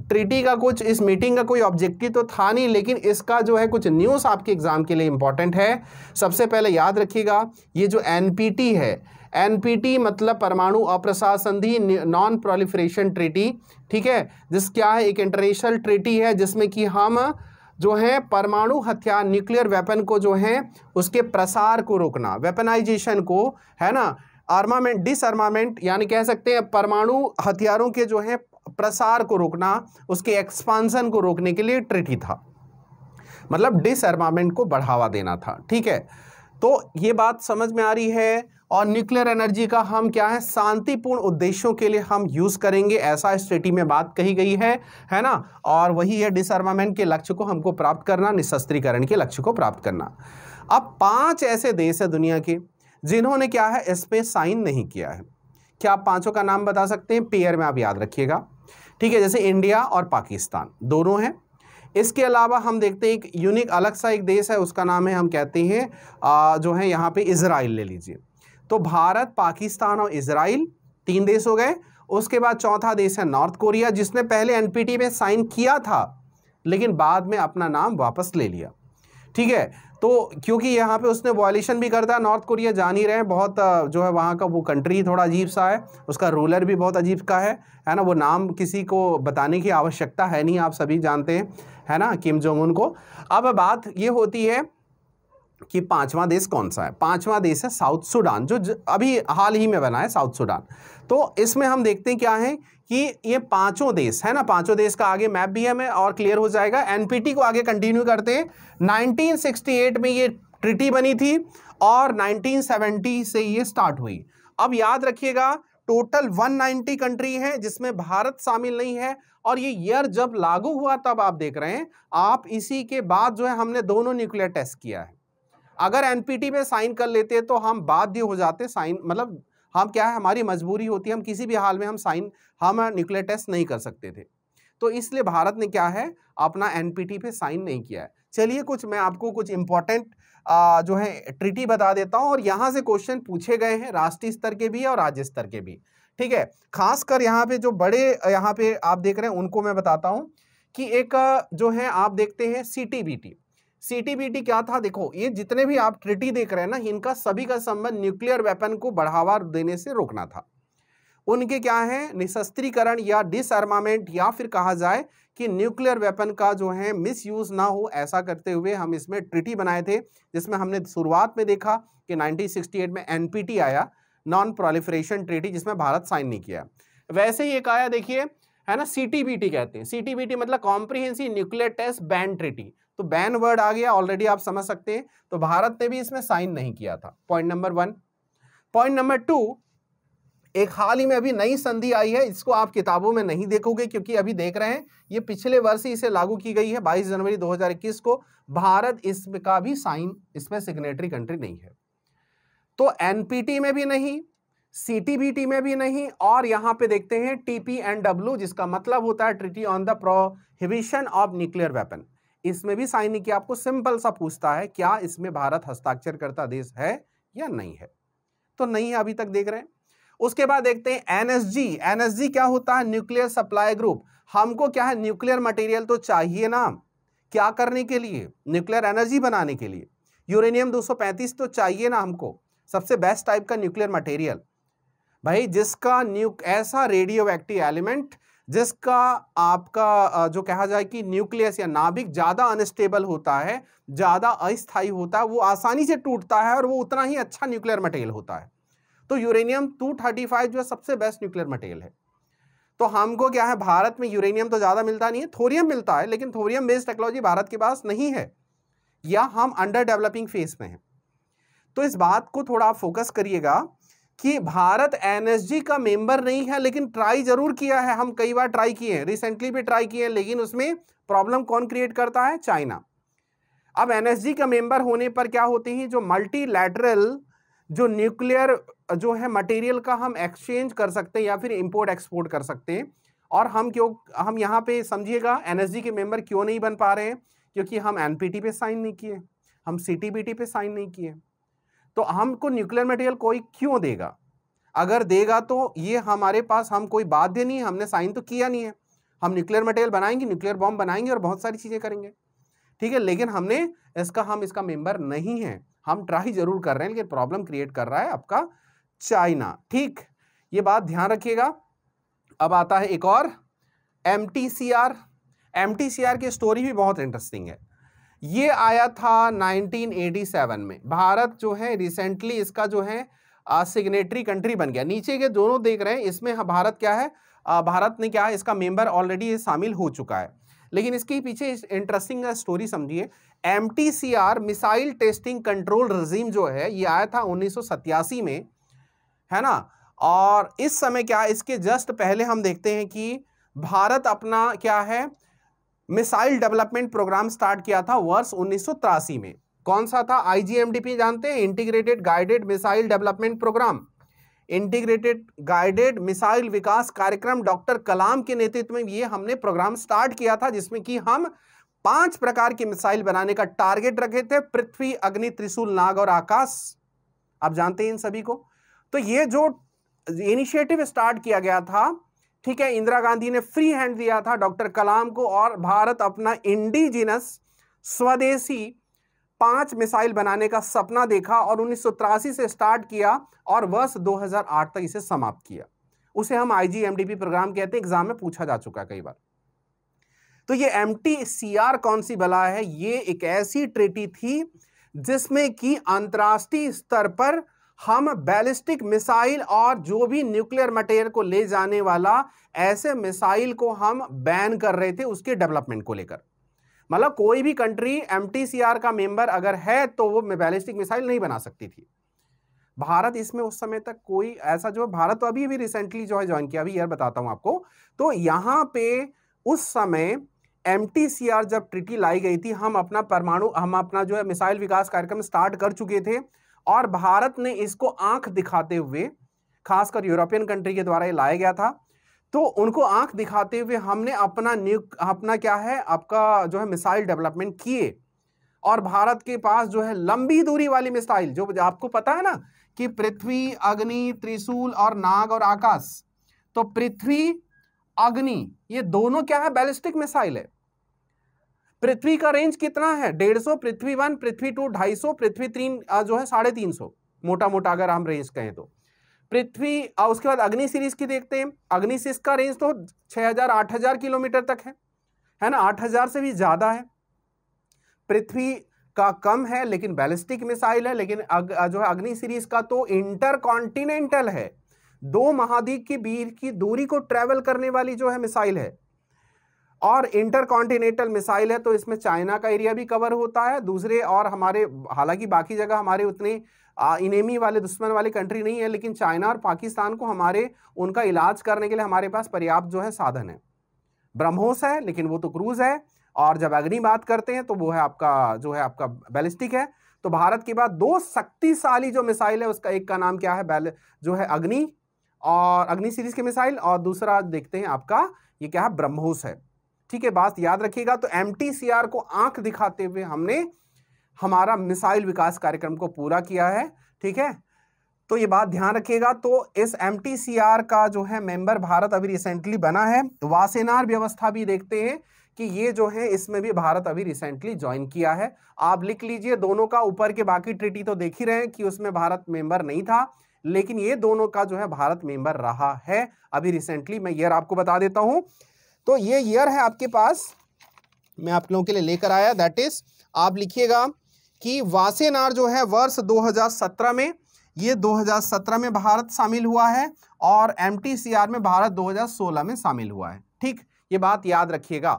ट्रीटी का कुछ इस मीटिंग का कोई ऑब्जेक्टिव तो था नहीं लेकिन इसका जो है कुछ न्यूज़ आपके एग्ज़ाम के लिए इम्पॉर्टेंट है सबसे पहले याद रखिएगा ये जो एन है एनपीटी मतलब परमाणु अप्रशासंधि नॉन प्रोलिफरेशन ट्रीटी ठीक है जिस क्या है एक इंटरनेशनल ट्रीटी है जिसमें कि हम जो है परमाणु हथियार न्यूक्लियर वेपन को जो है उसके प्रसार को रोकना वेपनाइजेशन को है ना आर्मामेंट डिसआर्मामेंट यानी कह सकते हैं परमाणु हथियारों के जो है प्रसार को रोकना उसके एक्सपांसन को रोकने के लिए ट्रिटी था मतलब डिसआर्मामेंट को बढ़ावा देना था ठीक है तो ये बात समझ में आ रही है और न्यूक्लियर एनर्जी का हम क्या है शांतिपूर्ण उद्देश्यों के लिए हम यूज़ करेंगे ऐसा स्टेटी में बात कही गई है है ना और वही है डिसआर्मामेंट के लक्ष्य को हमको प्राप्त करना निशस्त्रीकरण के लक्ष्य को प्राप्त करना अब पांच ऐसे देश है दुनिया के जिन्होंने क्या है इस पर साइन नहीं किया है क्या आप पाँचों का नाम बता सकते हैं पेयर में आप याद रखिएगा ठीक है जैसे इंडिया और पाकिस्तान दोनों हैं इसके अलावा हम देखते हैं एक यूनिक अलग सा एक देश है उसका नाम है हम कहते हैं जो है यहाँ पे इसराइल ले लीजिए तो भारत पाकिस्तान और इसराइल तीन देश हो गए उसके बाद चौथा देश है नॉर्थ कोरिया जिसने पहले एनपीटी में साइन किया था लेकिन बाद में अपना नाम वापस ले लिया ठीक है तो क्योंकि यहाँ पे उसने वॉयलेशन भी करता है नॉर्थ कोरिया जान ही रहे हैं बहुत जो है वहाँ का वो कंट्री थोड़ा अजीब सा है उसका रूलर भी बहुत अजीब का है है ना वो नाम किसी को बताने की आवश्यकता है नहीं आप सभी जानते हैं है ना किम जोंग उन को अब बात ये होती है कि पांचवा देश कौन सा है पांचवा देश है साउथ सूडान जो अभी हाल ही में बना है साउथ सूडान तो इसमें हम देखते हैं क्या है कि ये पांचों देश है ना पांचों देश का आगे मैप भी है हमें और क्लियर हो जाएगा एनपीटी को आगे कंटिन्यू करते हैं 1968 में ये ट्रिटी बनी थी और 1970 से ये स्टार्ट हुई अब याद रखिएगा टोटल 190 कंट्री है जिसमें भारत शामिल नहीं है और ये ईयर जब लागू हुआ तब आप देख रहे हैं आप इसी के बाद जो है हमने दोनों न्यूक्लियर टेस्ट किया है अगर एनपीटी में साइन कर लेते तो हम बाध्य हो जाते साइन मतलब हम क्या है हमारी मजबूरी होती है हम किसी भी हाल में हम साइन हम न्यूक्लियर टेस्ट नहीं कर सकते थे तो इसलिए भारत ने क्या है अपना एनपीटी पे साइन नहीं किया है चलिए कुछ मैं आपको कुछ इम्पोर्टेंट जो है ट्रिटी बता देता हूँ और यहाँ से क्वेश्चन पूछे गए हैं राष्ट्रीय स्तर के भी और राज्य स्तर के भी ठीक है खासकर यहाँ पे जो बड़े यहाँ पे आप देख रहे हैं उनको मैं बताता हूँ कि एक जो है आप देखते हैं सी सीटीबीटी क्या था देखो ये जितने भी आप ट्रिटी देख रहे हैं ना इनका सभी का संबंध न्यूक्लियर वेपन को बढ़ावा देने से रोकना था उनके क्या है निशस्त्रीकरण या डिसआर्मामेंट या फिर कहा जाए कि न्यूक्लियर वेपन का जो है मिसयूज़ ना हो ऐसा करते हुए हम इसमें ट्रिटी बनाए थे जिसमें हमने शुरुआत में देखा कि 1968 में एनपीटी आया नॉन प्रोलिफरेशन ट्रिटी जिसमें भारत साइन नहीं किया वैसे ही एक आया देखिए है ना सीटीबीटी कहते हैं सीटीबीटी मतलब comprehensive nuclear test ban treaty तो बैन वर्ड आ गया ऑलरेडी आप समझ सकते हैं तो भारत ने भी इसमें साइन नहीं किया था point number one point number two एक हाल ही में अभी नई संधि आई है इसको आप किताबों में नहीं देखोगे क्योंकि अभी देख रहे हैं ये पिछले वर्ष ही इसे लागू की गई है 22 जनवरी 2021 को भारत इसका भी साइन इसमें सिग्नेटरी कंट्री नहीं है तो एनपीटी में भी नहीं टी में भी नहीं और यहां पे देखते हैं टीपी एंड डब्ल्यू जिसका मतलब होता है treaty on the prohibition of nuclear weapon इसमें भी साइन आपको सिंपल सा पूछता है क्या इसमें भारत हस्ताक्षर करता देश है या नहीं है तो नहीं है अभी तक देख रहे हैं उसके बाद देखते हैं एनएसजी एनएसजी क्या होता है न्यूक्लियर सप्लाई ग्रुप हमको क्या है न्यूक्लियर मटेरियल तो चाहिए ना क्या करने के लिए न्यूक्लियर एनर्जी बनाने के लिए यूरेनियम 235 तो चाहिए ना हमको सबसे बेस्ट टाइप का न्यूक्लियर मटेरियल भाई जिसका न्यू ऐसा रेडियो एक्टिव एलिमेंट जिसका आपका जो कहा जाए कि न्यूक्लियस या नाभिक ज़्यादा अनस्टेबल होता है ज़्यादा अस्थायी होता है वो आसानी से टूटता है और वो उतना ही अच्छा न्यूक्लियर मटेरियल होता है तो यूरेनियम 235 जो है सबसे बेस्ट न्यूक्लियर मटेरियल है तो हमको क्या है भारत में यूरेनियम तो ज़्यादा मिलता नहीं है थोरियम मिलता है लेकिन थोरियम बेस्ड टेक्नोलॉजी भारत के पास नहीं है या हम अंडर डेवलपिंग फेज में हैं तो इस बात को थोड़ा आप फोकस करिएगा कि भारत एनएसजी का मेंबर नहीं है लेकिन ट्राई जरूर किया है हम कई बार ट्राई किए हैं रिसेंटली भी ट्राई किए हैं लेकिन उसमें प्रॉब्लम कौन क्रिएट करता है चाइना अब एनएसजी का मेंबर होने पर क्या होती है जो मल्टीलैटरल जो न्यूक्लियर जो है मटेरियल का हम एक्सचेंज कर सकते हैं या फिर इम्पोर्ट एक्सपोर्ट कर सकते हैं और हम क्यों हम यहाँ पे समझिएगा एन के मेंबर क्यों नहीं बन पा रहे हैं क्योंकि हम एन पे साइन नहीं किए हम सी पे साइन नहीं किए तो हमको न्यूक्लियर मटेरियल कोई क्यों देगा अगर देगा तो ये हमारे पास हम कोई बाध्य नहीं है हमने साइन तो किया नहीं है हम न्यूक्लियर मटेरियल बनाएंगे न्यूक्लियर बॉम्ब बनाएंगे और बहुत सारी चीज़ें करेंगे ठीक है लेकिन हमने इसका हम इसका मेंबर नहीं है हम ट्राई जरूर कर रहे हैं लेकिन प्रॉब्लम क्रिएट कर रहा है आपका चाइना ठीक ये बात ध्यान रखिएगा अब आता है एक और M T C R M T C R की स्टोरी भी बहुत इंटरेस्टिंग है ये आया था 1987 में भारत जो है रिसेंटली इसका जो है सिग्नेटरी कंट्री बन गया नीचे के दोनों देख रहे हैं इसमें हाँ, भारत क्या है आ, भारत ने क्या है इसका मेंबर ऑलरेडी शामिल हो चुका है लेकिन इसके पीछे इंटरेस्टिंग स्टोरी समझिए M missile testing control regime जो है ये आया था उन्नीस में है ना और इस समय क्या इसके जस्ट पहले हम देखते हैं कि भारत अपना क्या है मिसाइल डेवलपमेंट प्रोग्राम स्टार्ट किया था वर्ष उन्नीस में कौन सा था आईजीएमडीपी जानते हैं integrated guided missile development program integrated guided missile विकास कार्यक्रम डॉक्टर कलाम के नेतृत्व में ये हमने प्रोग्राम स्टार्ट किया था जिसमें कि हम पांच प्रकार की मिसाइल बनाने का टारगेट रखे थे पृथ्वी अग्नि त्रिशूल नाग और आकाश आप जानते हैं इन सभी को तो ये जो इनिशिएटिव स्टार्ट किया गया था ठीक है इंदिरा गांधी ने फ्री हैंड दिया था डॉक्टर कलाम को और भारत अपना इंडिजिनस स्वदेशी पांच मिसाइल बनाने का सपना देखा और उन्नीस से स्टार्ट किया और वर्ष 2008 तक इसे समाप्त किया उसे हम आईजीएमडीपी प्रोग्राम कहते हैं एग्जाम में पूछा जा चुका कई बार तो ये एम कौन सी बला है ये एक ऐसी ट्रेटी थी जिसमें कि अंतर्राष्ट्रीय स्तर पर हम बैलिस्टिक मिसाइल और जो भी न्यूक्लियर मटेरियल को ले जाने वाला ऐसे मिसाइल को हम बैन कर रहे थे उसके डेवलपमेंट को लेकर मतलब कोई भी कंट्री एम का मेंबर अगर है तो वो बैलिस्टिक मिसाइल नहीं बना सकती थी भारत इसमें उस समय तक कोई ऐसा जो भारत तो अभी भी रिसेंटली जो है ज्वाइन किया अभी यार बताता हूँ आपको तो यहाँ पे उस समय एम जब ट्रिटी लाई गई थी हम अपना परमाणु हम अपना जो है मिसाइल विकास कार्यक्रम स्टार्ट कर चुके थे और भारत ने इसको आंख दिखाते हुए खासकर यूरोपियन कंट्री के द्वारा ये लाया गया था तो उनको आंख दिखाते हुए हमने अपना न्यू अपना क्या है आपका जो है मिसाइल डेवलपमेंट किए और भारत के पास जो है लंबी दूरी वाली मिसाइल जो आपको पता है ना कि पृथ्वी अग्नि त्रिशूल और नाग और आकाश तो पृथ्वी अग्नि ये दोनों क्या है बैलिस्टिक मिसाइल है पृथ्वी का रेंज कितना है डेढ़ सौ पृथ्वी वन पृथ्वी टू ढाई सौ पृथ्वी तीन जो है साढ़े तीन सौ मोटा मोटा अगर हम रेंज कहें तो पृथ्वी और उसके बाद अग्नि सीरीज की देखते हैं अग्नि सीरीज का रेंज तो आठ हजार किलोमीटर तक है है ना हजार से भी ज़्यादा है पृथ्वी का कम है लेकिन बैलिस्टिक मिसाइल है लेकिन अग, जो है अग्नि सीरीज का तो इंटर कॉन्टिनेंटल है दो महाद्वीप के बीच की दूरी को ट्रेवल करने वाली जो है मिसाइल है और इंटर कॉन्टिनेंटल मिसाइल है तो इसमें चाइना का एरिया भी कवर होता है दूसरे और हमारे हालांकि बाकी जगह हमारे उतने इनेमी वाले दुश्मन वाले कंट्री नहीं है लेकिन चाइना और पाकिस्तान को हमारे उनका इलाज करने के लिए हमारे पास पर्याप्त जो है साधन है ब्रह्मोस है लेकिन वो तो क्रूज है और जब अग्नि बात करते हैं तो वो है आपका जो है आपका बैलिस्टिक है तो भारत के बाद दो शक्तिशाली जो मिसाइल है उसका एक का नाम क्या है बैल जो है अग्नि और अग्नि सीरीज के मिसाइल और दूसरा देखते हैं आपका ये क्या है ब्रह्मोस है ठीक है बात याद रखिएगा तो एम को आंख दिखाते हुए हमने हमारा मिसाइल विकास कार्यक्रम को पूरा किया है ठीक है तो ये बात ध्यान रखिएगा तो इस एम का जो है मेंबर भारत अभी रिसेंटली बना है वासेनार व्यवस्था भी देखते हैं कि ये जो है इसमें भी भारत अभी रिसेंटली ज्वाइन किया है आप लिख लीजिए दोनों का ऊपर के बाकी ट्रिटी तो देख ही रहे हैं कि उसमें भारत मेंबर नहीं था लेकिन ये दोनों का जो है भारत मेंबर रहा है अभी रिसेंटली मैं ये आपको बता देता हूं तो ये ईयर है आपके पास मैं आप लोगों के लिए लेकर आया दैट इज आप लिखिएगा कि वासेनार जो है वर्ष 2017 में ये 2017 में भारत शामिल हुआ है और एम में भारत 2016 में शामिल हुआ है ठीक ये बात याद रखिएगा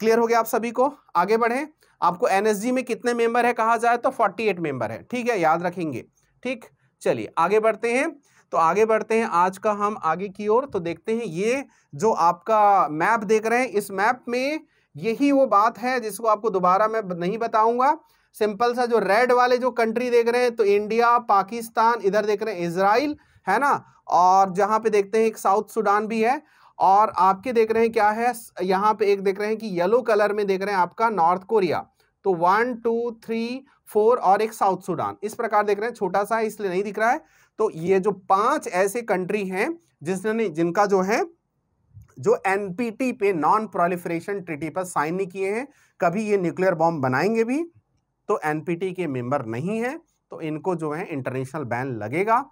क्लियर हो गया आप सभी को आगे बढ़े आपको एनएसजी में कितने मेंबर है कहा जाए तो 48 मेंबर है ठीक है याद रखेंगे ठीक चलिए आगे बढ़ते हैं तो आगे बढ़ते हैं आज का हम आगे की ओर तो देखते हैं ये जो आपका मैप देख रहे हैं इस मैप में यही वो बात है जिसको आपको दोबारा मैं नहीं बताऊंगा सिंपल सा जो रेड वाले जो कंट्री देख रहे हैं तो इंडिया पाकिस्तान इधर देख रहे हैं इसराइल है ना और जहाँ पे देखते हैं एक साउथ सूडान भी है और आपके देख रहे हैं क्या है यहाँ पे एक देख रहे हैं कि येलो कलर में देख रहे हैं आपका नॉर्थ कोरिया तो वन टू थ्री फोर और एक साउथ सूडान इस प्रकार देख रहे हैं छोटा सा है इसलिए नहीं दिख रहा है तो ये जो पांच ऐसे कंट्री हैं जिसने जिनका जो है जो एनपीटी पे नॉन प्रोलिफरेशन ट्रिटी पर साइन नहीं किए हैं कभी ये न्यूक्लियर बॉम्ब बनाएंगे भी तो एनपीटी के मेंबर नहीं है तो इनको जो है इंटरनेशनल बैन लगेगा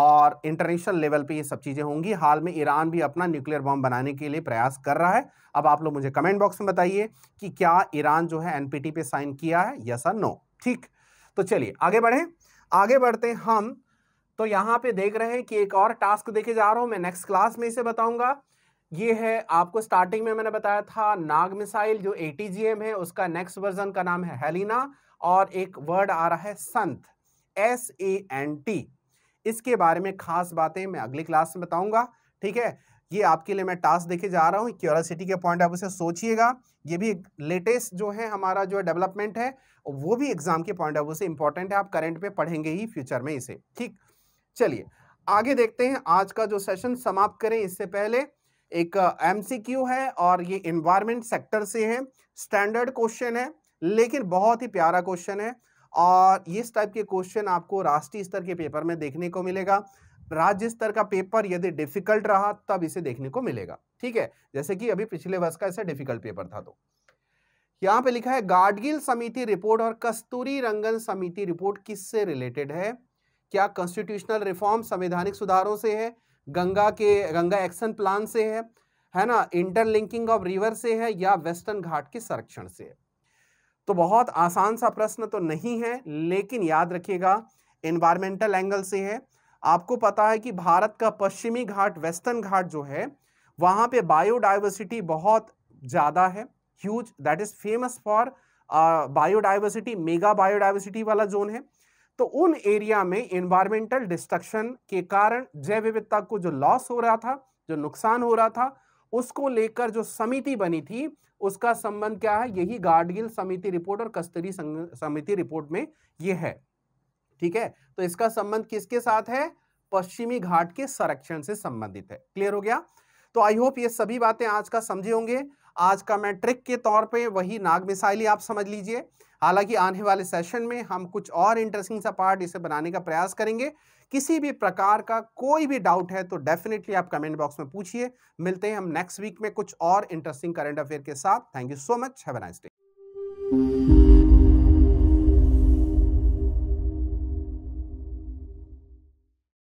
और इंटरनेशनल लेवल पे ये सब चीज़ें होंगी हाल में ईरान भी अपना न्यूक्लियर बॉम्ब बनाने के लिए प्रयास कर रहा है अब आप लोग मुझे कमेंट बॉक्स में बताइए कि क्या ईरान जो है एनपीटी पे साइन किया है यस और नो ठीक तो चलिए आगे बढ़ें आगे बढ़ते हम तो यहाँ पे देख रहे हैं कि एक और टास्क देखे जा रहा हूँ मैं नेक्स्ट क्लास में इसे बताऊँगा ये है आपको स्टार्टिंग में मैंने बताया था नाग मिसाइल जो ए है उसका नेक्स्ट वर्जन का नाम है हेलिना और एक वर्ड आ रहा है संत एस ए एन टी इसके बारे में खास बातें मैं अगली क्लास में बताऊंगा ठीक है ये आपके लिए मैं टास्क देखे जा रहा हूँ क्यूरसिटी के पॉइंट ऑफ से सोचिएगा ये भी लेटेस्ट जो है हमारा जो डेवलपमेंट है वो भी एग्जाम के पॉइंट ऑफ व्यू से इंपॉर्टेंट है आप करेंट पे पढ़ेंगे ही फ्यूचर में इसे ठीक चलिए आगे देखते हैं आज का जो सेशन समाप्त करें इससे पहले एक एम है और ये इन्वायरमेंट सेक्टर से है स्टैंडर्ड क्वेश्चन है लेकिन बहुत ही प्यारा क्वेश्चन है और इस टाइप के क्वेश्चन आपको राष्ट्रीय स्तर के पेपर में देखने को मिलेगा राज्य स्तर का पेपर यदि डिफिकल्ट रहा तब इसे देखने को मिलेगा ठीक है जैसे कि अभी पिछले वर्ष का ऐसा डिफिकल्ट पेपर था तो यहाँ पे लिखा है गाडगिल समिति रिपोर्ट और कस्तूरी रंगन समिति रिपोर्ट किससे रिलेटेड है क्या कॉन्स्टिट्यूशनल रिफॉर्म संवैधानिक सुधारों से है गंगा के गंगा एक्शन प्लान से है है ना इंटरलिंकिंग ऑफ रिवर से है या वेस्टर्न घाट के संरक्षण से है तो बहुत आसान सा प्रश्न तो नहीं है लेकिन याद रखिएगा इन्वायरमेंटल एंगल से है आपको पता है कि भारत का पश्चिमी घाट वेस्टर्न घाट जो है वहाँ पे बायोडाइवर्सिटी बहुत ज़्यादा है huge that is famous for biodiversity mega biodiversity वाला जोन है तो उन एरिया में इन्वायरमेंटल डिस्ट्रक्शन के कारण जैव विविधता को जो लॉस हो रहा था जो नुकसान हो रहा था उसको लेकर जो समिति बनी थी उसका संबंध क्या है यही गार्डगिल समिति रिपोर्ट और कस्तरी समिति रिपोर्ट में यह है ठीक है तो इसका संबंध किसके साथ है पश्चिमी घाट के संरक्षण से संबंधित है क्लियर हो गया तो आई होप ये सभी बातें आज का समझे होंगे आज का मैं ट्रिक के तौर पे वही नाग मिसाइली आप समझ लीजिए हालांकि आने वाले सेशन में हम कुछ और इंटरेस्टिंग सा पार्ट इसे बनाने का प्रयास करेंगे किसी भी प्रकार का कोई भी डाउट है तो डेफिनेटली आप कमेंट बॉक्स में पूछिए मिलते हैं हम नेक्स्ट वीक में कुछ और इंटरेस्टिंग करेंट अफेयर के साथ thank you so much have nice day